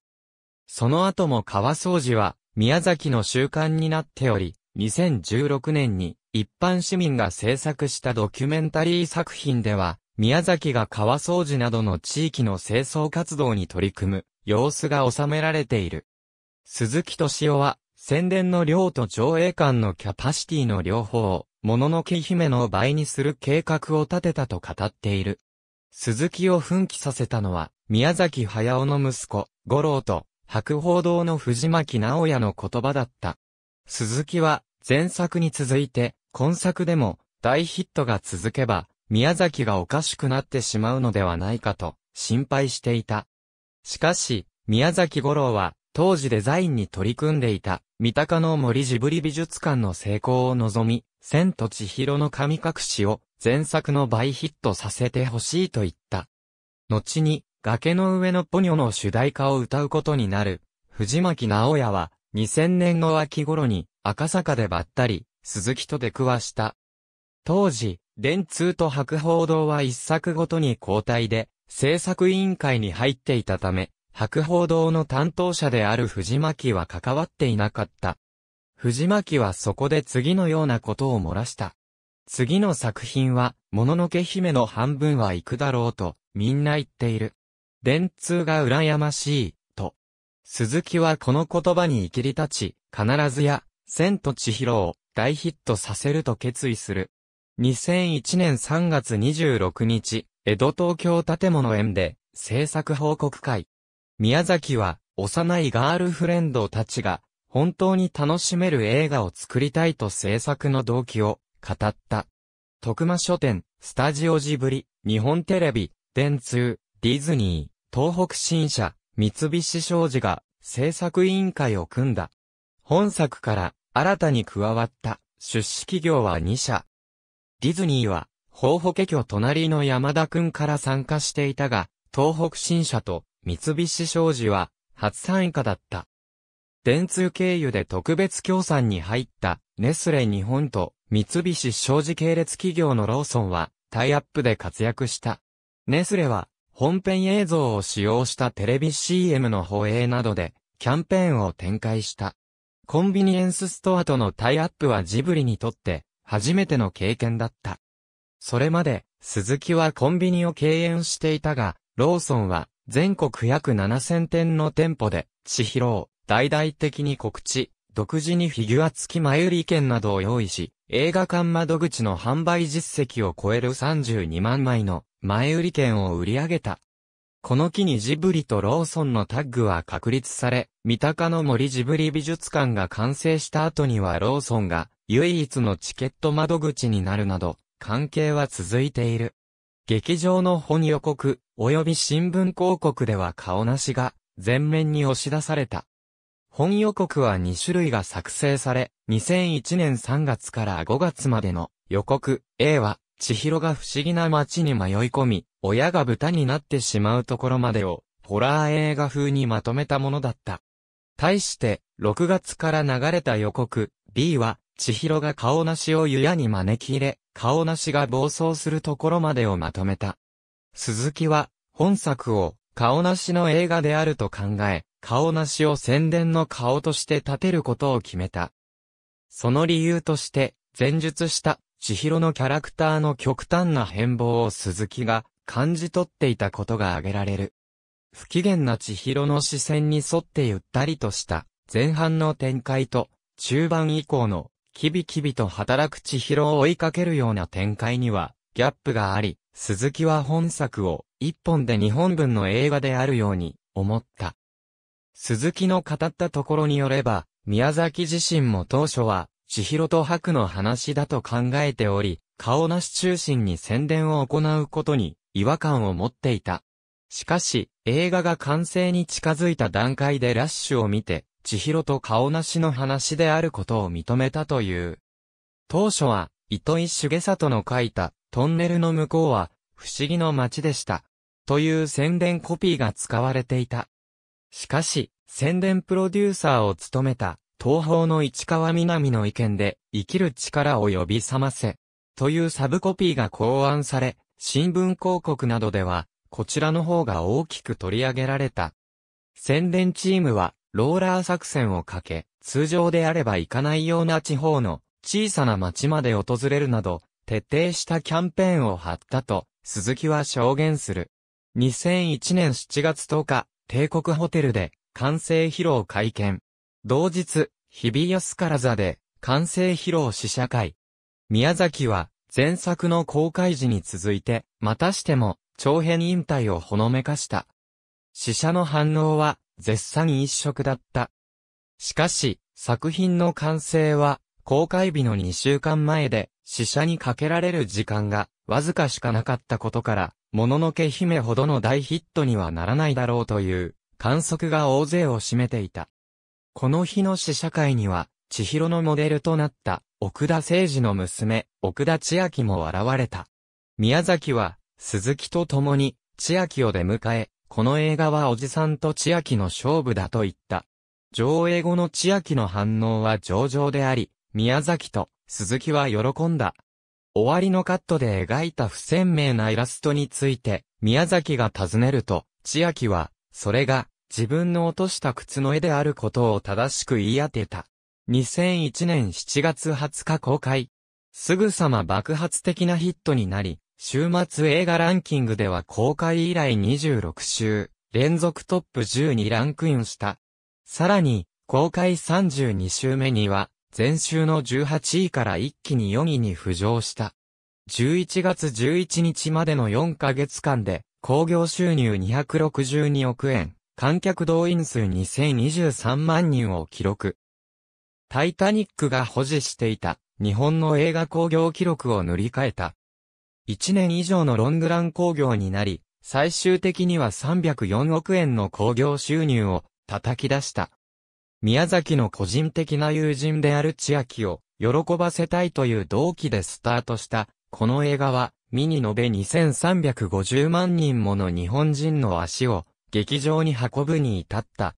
その後も川掃除は、宮崎の習慣になっており、2016年に一般市民が制作したドキュメンタリー作品では、宮崎が川掃除などの地域の清掃活動に取り組む様子が収められている。鈴木敏夫は宣伝の量と上映館のキャパシティの両方、を、もののけ姫の倍にする計画を立てたと語っている。鈴木を奮起させたのは、宮崎駿の息子、五郎と、白報堂の藤巻直也の言葉だった。鈴木は、前作に続いて、今作でも、大ヒットが続けば、宮崎がおかしくなってしまうのではないかと、心配していた。しかし、宮崎五郎は、当時デザインに取り組んでいた、三鷹の森ジブリ美術館の成功を望み、千と千尋の神隠しを前作の倍ヒットさせてほしいと言った。後に、崖の上のポニョの主題歌を歌うことになる、藤巻直也は、2000年の秋頃に赤坂でばったり、鈴木と出くわした。当時、電通と博報堂は一作ごとに交代で、制作委員会に入っていたため、白宝堂の担当者である藤巻は関わっていなかった。藤巻はそこで次のようなことを漏らした。次の作品は、もののけ姫の半分は行くだろうと、みんな言っている。電通が羨ましい、と。鈴木はこの言葉に生きり立ち、必ずや、千と千尋を大ヒットさせると決意する。2001年3月26日、江戸東京建物園で、制作報告会。宮崎は、幼いガールフレンドたちが、本当に楽しめる映画を作りたいと制作の動機を語った。徳間書店、スタジオジブリ、日本テレビ、電通、ディズニー、東北新社、三菱商事が制作委員会を組んだ。本作から新たに加わった出資企業は2社。ディズニーは、宝保家居隣の山田くんから参加していたが、東北新社と三菱商事は、初参加だった。電通経由で特別協賛に入った、ネスレ日本と三菱商事系列企業のローソンは、タイアップで活躍した。ネスレは、本編映像を使用したテレビ CM の放映などで、キャンペーンを展開した。コンビニエンスストアとのタイアップはジブリにとって、初めての経験だった。それまで、鈴木はコンビニを敬遠していたが、ローソンは全国約7000店の店舗で、千尋を大々的に告知、独自にフィギュア付き前売り券などを用意し、映画館窓口の販売実績を超える32万枚の前売り券を売り上げた。この機にジブリとローソンのタッグは確立され、三鷹の森ジブリ美術館が完成した後にはローソンが唯一のチケット窓口になるなど、関係は続いている。劇場の本予告、及び新聞広告では顔なしが、全面に押し出された。本予告は2種類が作成され、2001年3月から5月までの予告 A は、千尋が不思議な街に迷い込み、親が豚になってしまうところまでを、ホラー映画風にまとめたものだった。対して、6月から流れた予告 B は、千尋が顔なしを湯屋に招き入れ、顔なしが暴走するところまでをまとめた。鈴木は、本作を、顔なしの映画であると考え、顔なしを宣伝の顔として立てることを決めた。その理由として、前述した、千尋のキャラクターの極端な変貌を鈴木が感じ取っていたことが挙げられる。不機嫌な千尋の視線に沿ってゆったりとした前半の展開と中盤以降の日々、日々と働く千尋を追いかけるような展開には、ギャップがあり、鈴木は本作を、一本で日本文の映画であるように、思った。鈴木の語ったところによれば、宮崎自身も当初は、千尋と白の話だと考えており、顔なし中心に宣伝を行うことに違和感を持っていた。しかし、映画が完成に近づいた段階でラッシュを見て、千尋と顔なしの話であることを認めたという。当初は、糸井重里の書いた、トンネルの向こうは、不思議の街でした。という宣伝コピーが使われていた。しかし、宣伝プロデューサーを務めた、東方の市川南の意見で、生きる力を呼び覚ませ。というサブコピーが考案され、新聞広告などでは、こちらの方が大きく取り上げられた。宣伝チームは、ローラー作戦をかけ、通常であれば行かないような地方の小さな町まで訪れるなど、徹底したキャンペーンを張ったと、鈴木は証言する。2001年7月10日、帝国ホテルで、完成披露会見。同日、日比安から座で、完成披露試写会。宮崎は、前作の公開時に続いて、またしても、長編引退をほのめかした。死者の反応は、絶賛一色だった。しかし、作品の完成は、公開日の2週間前で、死者にかけられる時間が、わずかしかなかったことから、もののけ姫ほどの大ヒットにはならないだろうという、観測が大勢を占めていた。この日の試写会には、千尋のモデルとなった、奥田誠二の娘、奥田千秋も現れた。宮崎は、鈴木と共に、千秋を出迎え、この映画はおじさんと千秋の勝負だと言った。上映後の千秋の反応は上々であり、宮崎と鈴木は喜んだ。終わりのカットで描いた不鮮明なイラストについて、宮崎が尋ねると、千秋は、それが、自分の落とした靴の絵であることを正しく言い当てた。2001年7月20日公開。すぐさま爆発的なヒットになり、週末映画ランキングでは公開以来26週、連続トップ10にランクインした。さらに、公開32週目には、前週の18位から一気に4位に浮上した。11月11日までの4ヶ月間で、興行収入262億円、観客動員数2023万人を記録。タイタニックが保持していた日本の映画興行記録を塗り替えた1年以上のロングラン工業になり、最終的には304億円の工業収入を叩き出した。宮崎の個人的な友人である千秋を喜ばせたいという動機でスタートした、この映画は、ミニ延べ2350万人もの日本人の足を劇場に運ぶに至った。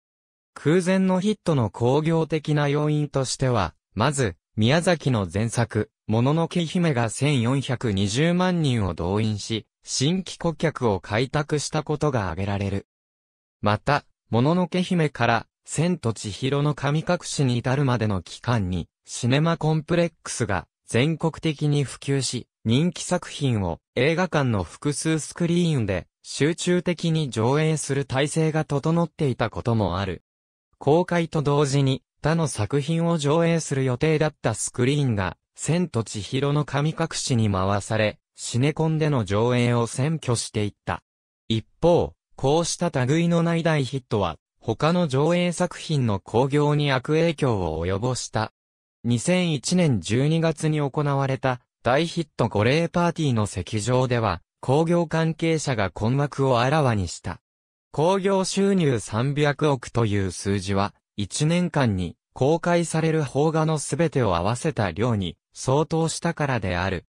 空前のヒットの工業的な要因としては、まず、宮崎の前作、もののけ姫が1420万人を動員し、新規顧客を開拓したことが挙げられる。また、もののけ姫から、千と千尋の神隠しに至るまでの期間に、シネマコンプレックスが全国的に普及し、人気作品を映画館の複数スクリーンで集中的に上映する体制が整っていたこともある。公開と同時に他の作品を上映する予定だったスクリーンが千と千尋の神隠しに回され、シネコンでの上映を占拠していった。一方、こうした類のない大ヒットは、他の上映作品の興行に悪影響を及ぼした。2001年12月に行われた大ヒット五例パーティーの席上では、興行関係者が困惑をあらわにした。興行収入300億という数字は、1年間に公開される邦画のすべてを合わせた量に相当したからである。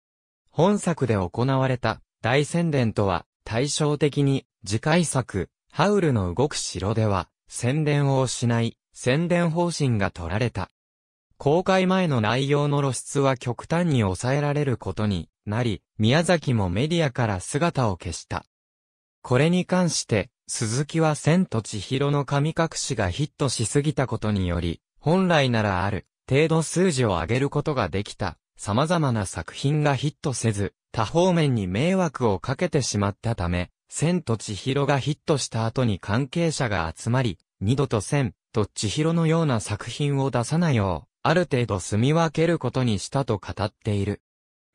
本作で行われた大宣伝とは対照的に次回作、ハウルの動く城では宣伝をしない宣伝方針が取られた。公開前の内容の露出は極端に抑えられることになり、宮崎もメディアから姿を消した。これに関して、鈴木は千と千尋の神隠しがヒットしすぎたことにより、本来ならある程度数字を上げることができた様々な作品がヒットせず、多方面に迷惑をかけてしまったため、千と千尋がヒットした後に関係者が集まり、二度と千と千尋のような作品を出さないよう、ある程度住み分けることにしたと語っている。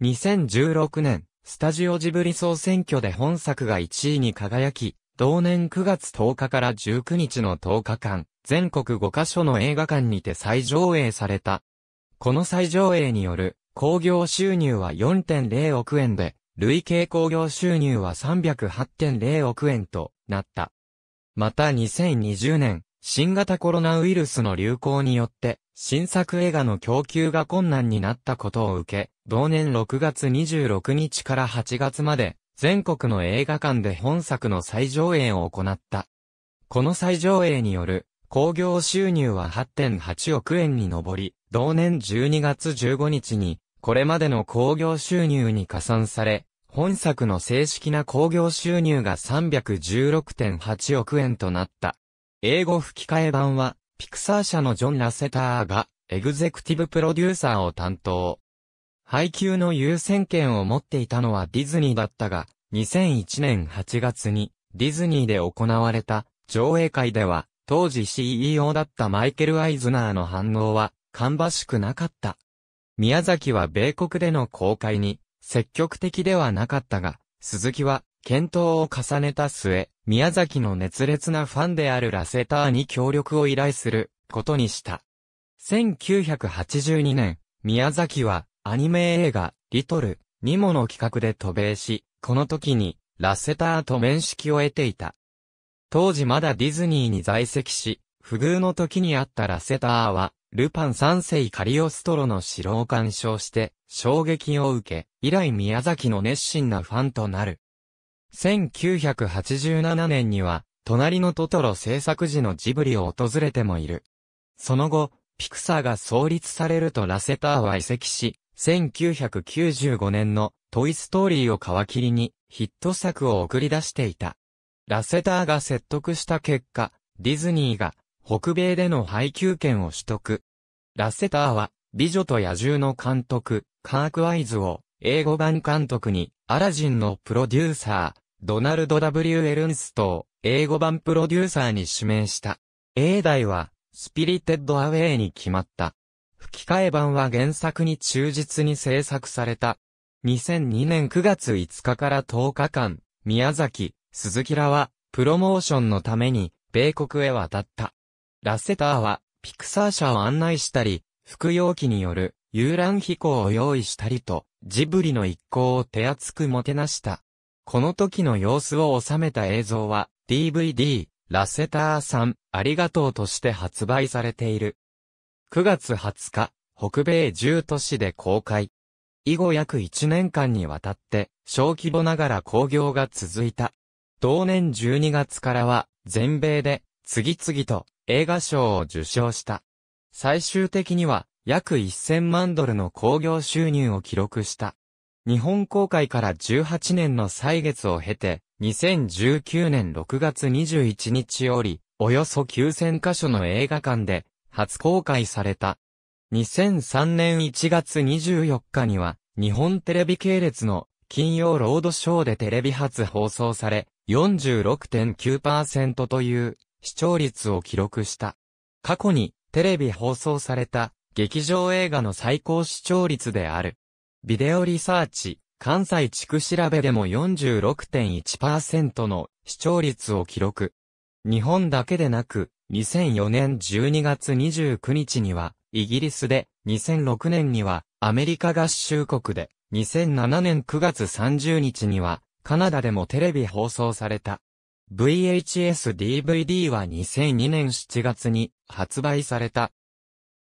2016年、スタジオジブリ総選挙で本作が1位に輝き、同年9月10日から19日の10日間、全国5カ所の映画館にて再上映された。この再上映による興行収入は4.0億円で、累計興行収入は308.0億円となった。また2020年、新型コロナウイルスの流行によって、新作映画の供給が困難になったことを受け、同年6月26日から8月まで、全国の映画館で本作の再上映を行った。この再上映による興行収入は8.8億円に上り、同年12月15日に、これまでの興行収入に加算され、本作の正式な興行収入が316.8億円となった。英語吹き替え版は、ピクサー社のジョン・ラセターが、エグゼクティブプロデューサーを担当。配給の優先権を持っていたのはディズニーだったが、2001年8月にディズニーで行われた上映会では、当時 CEO だったマイケル・アイズナーの反応は、芳しくなかった。宮崎は米国での公開に、積極的ではなかったが、鈴木は、検討を重ねた末、宮崎の熱烈なファンであるラセターに協力を依頼することにした。1982年、宮崎はアニメ映画、リトル、にもの企画で渡米し、この時に、ラッセターと面識を得ていた。当時まだディズニーに在籍し、不遇の時にあったラセターは、ルパン三世カリオストロの城を鑑賞して、衝撃を受け、以来宮崎の熱心なファンとなる。1987年には、隣のトトロ制作時のジブリを訪れてもいる。その後、ピクサーが創立されるとラセターは移籍し、1995年のトイストーリーを皮切りにヒット作を送り出していた。ラセターが説得した結果、ディズニーが北米での配給権を取得。ラセターは美女と野獣の監督、カークワイズを英語版監督にアラジンのプロデューサー、ドナルド・ W・ エルンストを英語版プロデューサーに指名した。英代はスピリテッド・アウェイに決まった。吹き替え版は原作に忠実に制作された。2002年9月5日から10日間、宮崎、鈴木らは、プロモーションのために、米国へ渡った。ラセターは、ピクサー社を案内したり、服用機による遊覧飛行を用意したりと、ジブリの一行を手厚くもてなした。この時の様子を収めた映像は、DVD、ラセターさん、ありがとうとして発売されている。9月20日、北米10都市で公開。以後約1年間にわたって、小規模ながら興行が続いた。同年12月からは、全米で、次々と映画賞を受賞した。最終的には、約1000万ドルの興行収入を記録した。日本公開から18年の歳月を経て、2019年6月21日より、およそ9000カ所の映画館で初公開された。2003年1月24日には、日本テレビ系列の金曜ロードショーでテレビ初放送され、46.9%という視聴率を記録した。過去にテレビ放送された劇場映画の最高視聴率である。ビデオリサーチ、関西地区調べでも46.1%の視聴率を記録。日本だけでなく、2004年12月29日には、イギリスで、2006年には、アメリカ合衆国で、2007年9月30日には、カナダでもテレビ放送された。VHS-DVD は2002年7月に発売された。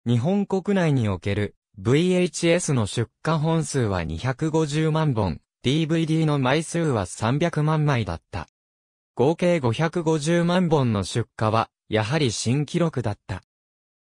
日本国内における VHS の出荷本数は250万本、DVD の枚数は300万枚だった。合計550万本の出荷はやはり新記録だった。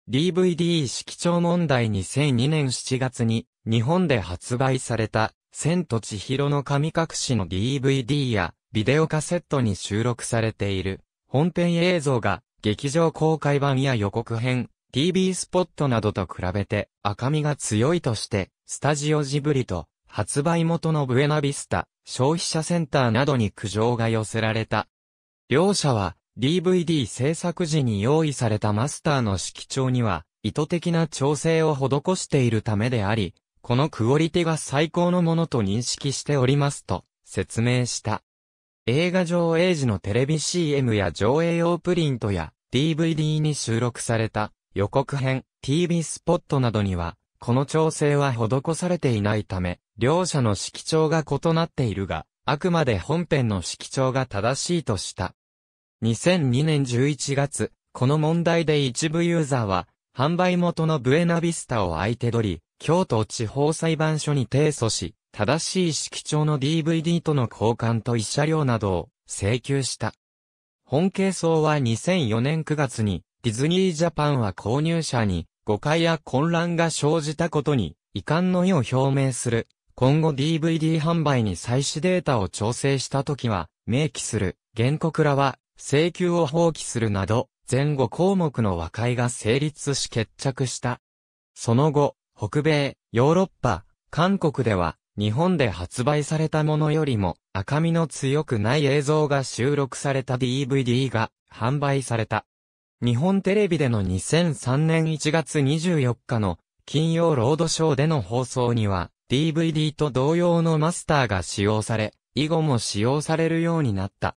DVD 色調問題2002年7月に日本で発売された千と千尋の神隠しの DVD やビデオカセットに収録されている本編映像が劇場公開版や予告編、TV スポットなどと比べて赤みが強いとしてスタジオジブリと発売元のブエナビスタ消費者センターなどに苦情が寄せられた。両者は DVD 制作時に用意されたマスターの色調には、意図的な調整を施しているためであり、このクオリティが最高のものと認識しておりますと説明した。映画上映時のテレビ CM や上映用プリントや DVD に収録された予告編、TV スポットなどには、この調整は施されていないため、両者の色調が異なっているが、あくまで本編の色調が正しいとした。2002年11月、この問題で一部ユーザーは、販売元のブエナビスタを相手取り、京都地方裁判所に提訴し、正しい色調の DVD との交換と一車両などを請求した。本係争は2004年9月に、ディズニージャパンは購入者に誤解や混乱が生じたことに遺憾の意を表明する。今後 DVD 販売に採取データを調整したときは、明記する。原告らは請求を放棄するなど、前後項目の和解が成立し決着した。その後、北米、ヨーロッパ、韓国では、日本で発売されたものよりも赤みの強くない映像が収録された DVD が販売された。日本テレビでの2003年1月24日の金曜ロードショーでの放送には DVD と同様のマスターが使用され、以後も使用されるようになった。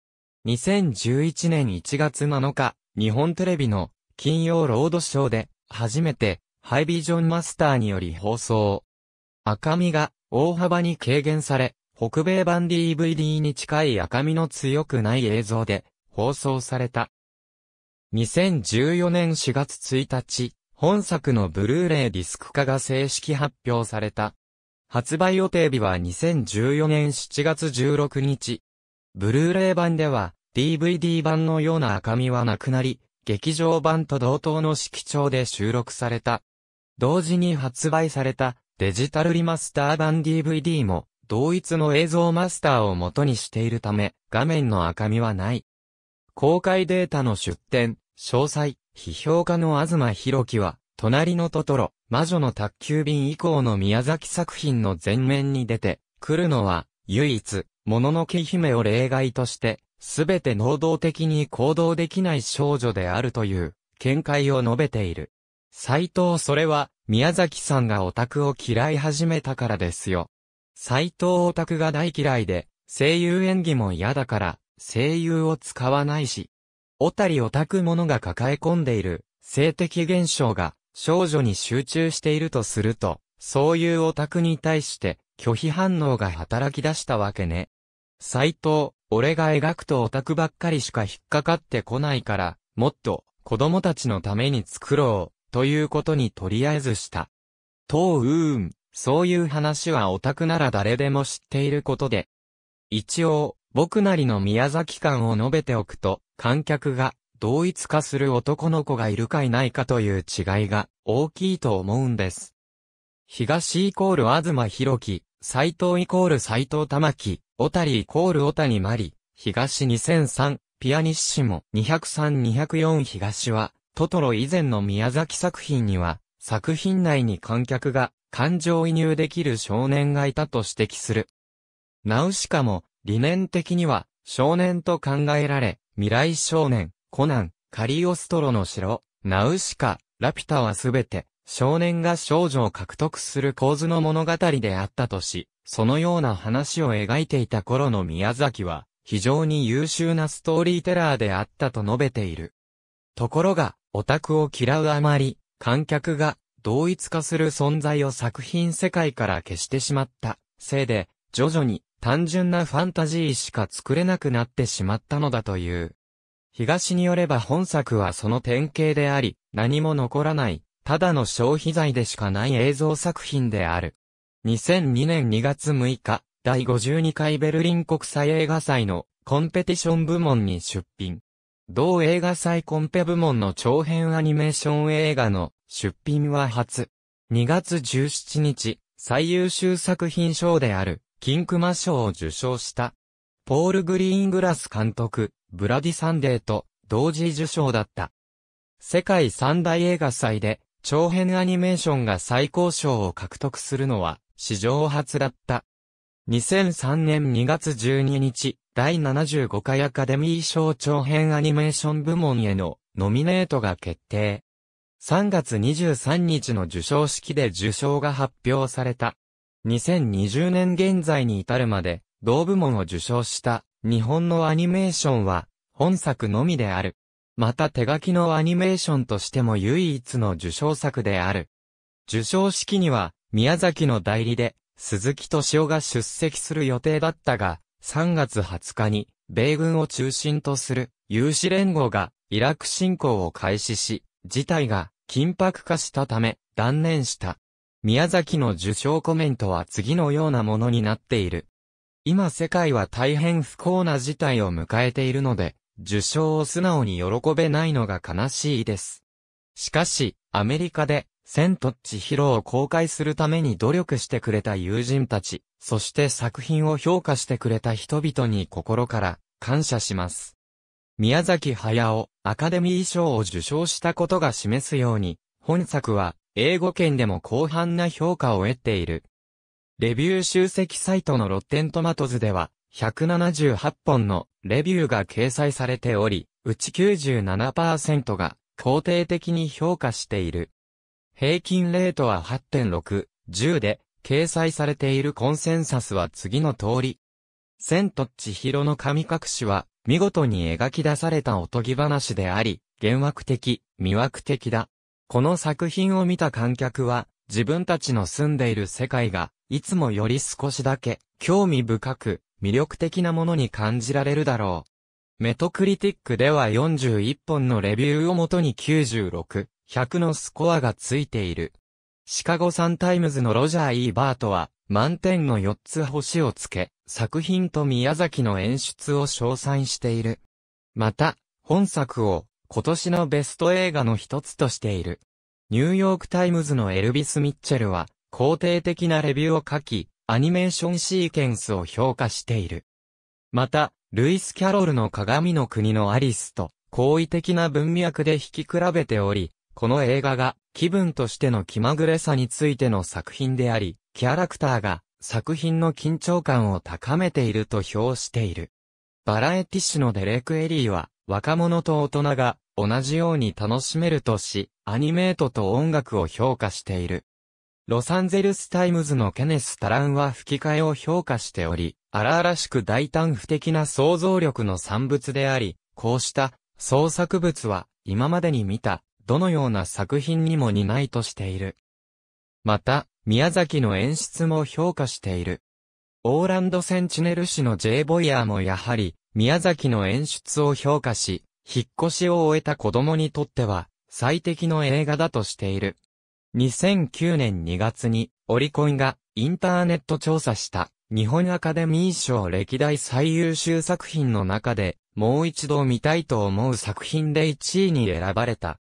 2011年1月7日、日本テレビの金曜ロードショーで、初めて、ハイビジョンマスターにより放送。赤みが大幅に軽減され、北米版 DVD に近い赤みの強くない映像で放送された。2014年4月1日、本作のブルーレイディスク化が正式発表された。発売予定日は2014年7月16日、ブルーレイ版では DVD 版のような赤みはなくなり、劇場版と同等の色調で収録された。同時に発売されたデジタルリマスター版 DVD も同一の映像マスターを元にしているため画面の赤みはない。公開データの出展、詳細、批評家の東博樹は、隣のトトロ、魔女の宅急便以降の宮崎作品の前面に出て、来るのは、唯一、もののけ姫を例外として、すべて能動的に行動できない少女であるという、見解を述べている。斎藤それは、宮崎さんがオタクを嫌い始めたからですよ。斎藤オタクが大嫌いで、声優演技も嫌だから、声優を使わないし。小谷オタク者が抱え込んでいる、性的現象が、少女に集中しているとすると、そういうオタクに対して、拒否反応が働き出したわけね。斎藤、俺が描くとオタクばっかりしか引っかかってこないから、もっと子供たちのために作ろう、ということにとりあえずした。とうーん、そういう話はオタクなら誰でも知っていることで。一応、僕なりの宮崎感を述べておくと、観客が同一化する男の子がいるかいないかという違いが大きいと思うんです。東イコール東博樹、斎藤イコール斎藤玉木、小谷イコール小谷まり、東2003、ピアニッシモ203-204東は、トトロ以前の宮崎作品には、作品内に観客が感情移入できる少年がいたと指摘する。ナウシカも、理念的には、少年と考えられ、未来少年、コナン、カリオストロの城、ナウシカ、ラピュタはすべて、少年が少女を獲得する構図の物語であったとし、そのような話を描いていた頃の宮崎は、非常に優秀なストーリーテラーであったと述べている。ところが、オタクを嫌うあまり、観客が同一化する存在を作品世界から消してしまったせいで、徐々に単純なファンタジーしか作れなくなってしまったのだという。東によれば本作はその典型であり、何も残らないただの消費財でしかない映像作品である。2002年2月6日、第52回ベルリン国際映画祭のコンペティション部門に出品。同映画祭コンペ部門の長編アニメーション映画の出品は初。2月17日、最優秀作品賞である、金熊賞を受賞した。ポール・グリーングラス監督、ブラディ・サンデーと同時受賞だった。世界三大映画祭で長編アニメーションが最高賞を獲得するのは、史上初だった。2003年2月12日、第75回アカデミー賞長編アニメーション部門へのノミネートが決定。3月23日の受賞式で受賞が発表された。2020年現在に至るまで、同部門を受賞した日本のアニメーションは本作のみである。また手書きのアニメーションとしても唯一の受賞作である。受賞式には、宮崎の代理で、鈴木敏夫が出席する予定だったが、3月20日に、米軍を中心とする、有志連合が、イラク侵攻を開始し、事態が緊迫化したため、断念した。宮崎の受賞コメントは次のようなものになっている。今世界は大変不幸な事態を迎えているので、受賞を素直に喜べないのが悲しいです。しかし、アメリカで、千と千尋を公開するために努力してくれた友人たち、そして作品を評価してくれた人々に心から感謝します。宮崎駿、アカデミー賞を受賞したことが示すように、本作は英語圏でも広範な評価を得ている。レビュー集積サイトのロッテントマトズでは、178本のレビューが掲載されており、うち97%が肯定的に評価している。平均レートは8.6、10で、掲載されているコンセンサスは次の通り。千と千尋の神隠しは、見事に描き出されたおとぎ話であり、幻惑的、魅惑的だ。この作品を見た観客は、自分たちの住んでいる世界が、いつもより少しだけ、興味深く、魅力的なものに感じられるだろう。メトクリティックでは41本のレビューをもとに96、100のスコアがついている。シカゴサンタイムズのロジャー・イーバートは、満点の4つ星をつけ、作品と宮崎の演出を称賛している。また、本作を、今年のベスト映画の一つとしている。ニューヨークタイムズのエルビス・ミッチェルは、肯定的なレビューを書き、アニメーションシーケンスを評価している。また、ルイス・キャロルの鏡の国のアリスと、好意的な文脈で引き比べており、この映画が気分としての気まぐれさについての作品であり、キャラクターが作品の緊張感を高めていると評している。バラエティッシュのデレク・エリーは、若者と大人が同じように楽しめるとし、アニメートと音楽を評価している。ロサンゼルスタイムズのケネス・タランは吹き替えを評価しており、荒々しく大胆不敵な想像力の産物であり、こうした創作物は今までに見たどのような作品にも似ないとしている。また、宮崎の演出も評価している。オーランドセンチネル氏の J ボイヤーもやはり宮崎の演出を評価し、引っ越しを終えた子供にとっては最適の映画だとしている。2009年2月にオリコンがインターネット調査した日本アカデミー賞歴代最優秀作品の中でもう一度見たいと思う作品で1位に選ばれた。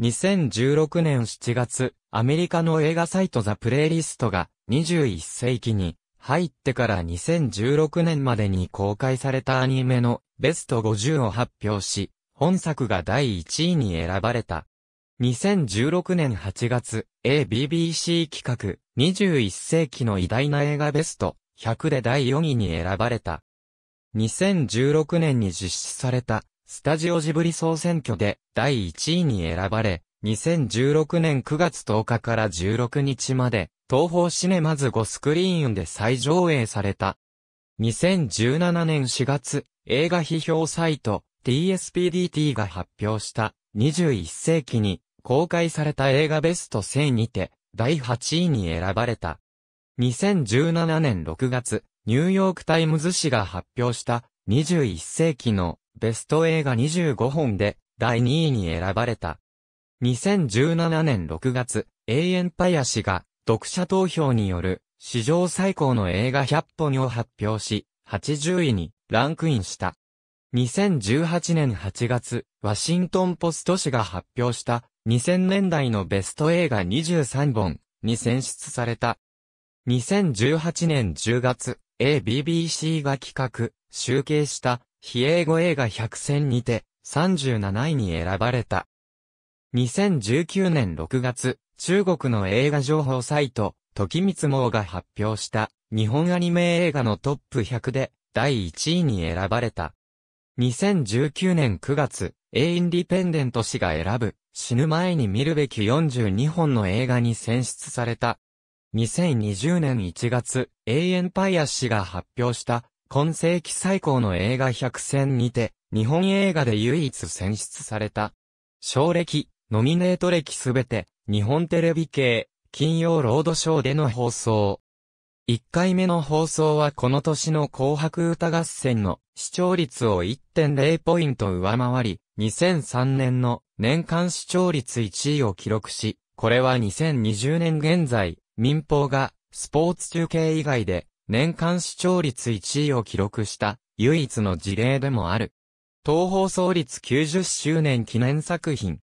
2016年7月、アメリカの映画サイトザ・プレイリストが21世紀に入ってから2016年までに公開されたアニメのベスト50を発表し、本作が第1位に選ばれた。2016年8月、ABBC 企画、21世紀の偉大な映画ベスト、100で第4位に選ばれた。2016年に実施された、スタジオジブリ総選挙で第1位に選ばれ、2016年9月10日から16日まで、東方シネマズ5スクリーンで再上映された。2017年4月、映画批評サイト、TSPDT が発表した、21世紀に公開された映画ベスト1000にて、第8位に選ばれた。2017年6月、ニューヨークタイムズ紙が発表した21世紀のベスト映画25本で第2位に選ばれた。2017年6月、永遠パイア氏が読者投票による史上最高の映画100本を発表し、80位にランクインした。2018年8月、ワシントンポスト紙が発表した2000年代のベスト映画23本に選出された。2018年10月、ABBC が企画、集計した、非英語映画100選にて、37位に選ばれた。2019年6月、中国の映画情報サイト、時光網が発表した、日本アニメ映画のトップ100で、第1位に選ばれた。2019年9月、A インディペンデント氏が選ぶ、死ぬ前に見るべき42本の映画に選出された。2020年1月、永遠パイア氏が発表した、今世紀最高の映画100選にて、日本映画で唯一選出された。賞歴、ノミネート歴すべて、日本テレビ系、金曜ロードショーでの放送。1回目の放送はこの年の紅白歌合戦の視聴率を1.0ポイント上回り、2003年の年間視聴率1位を記録し、これは2020年現在、民放がスポーツ中継以外で年間視聴率1位を記録した唯一の事例でもある。東放送率90周年記念作品。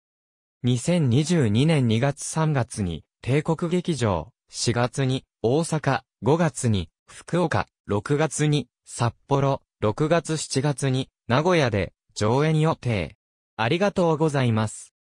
2022年2月3月に帝国劇場、4月に大阪、5月に福岡、6月に札幌、6月7月に名古屋で上演予定。ありがとうございます。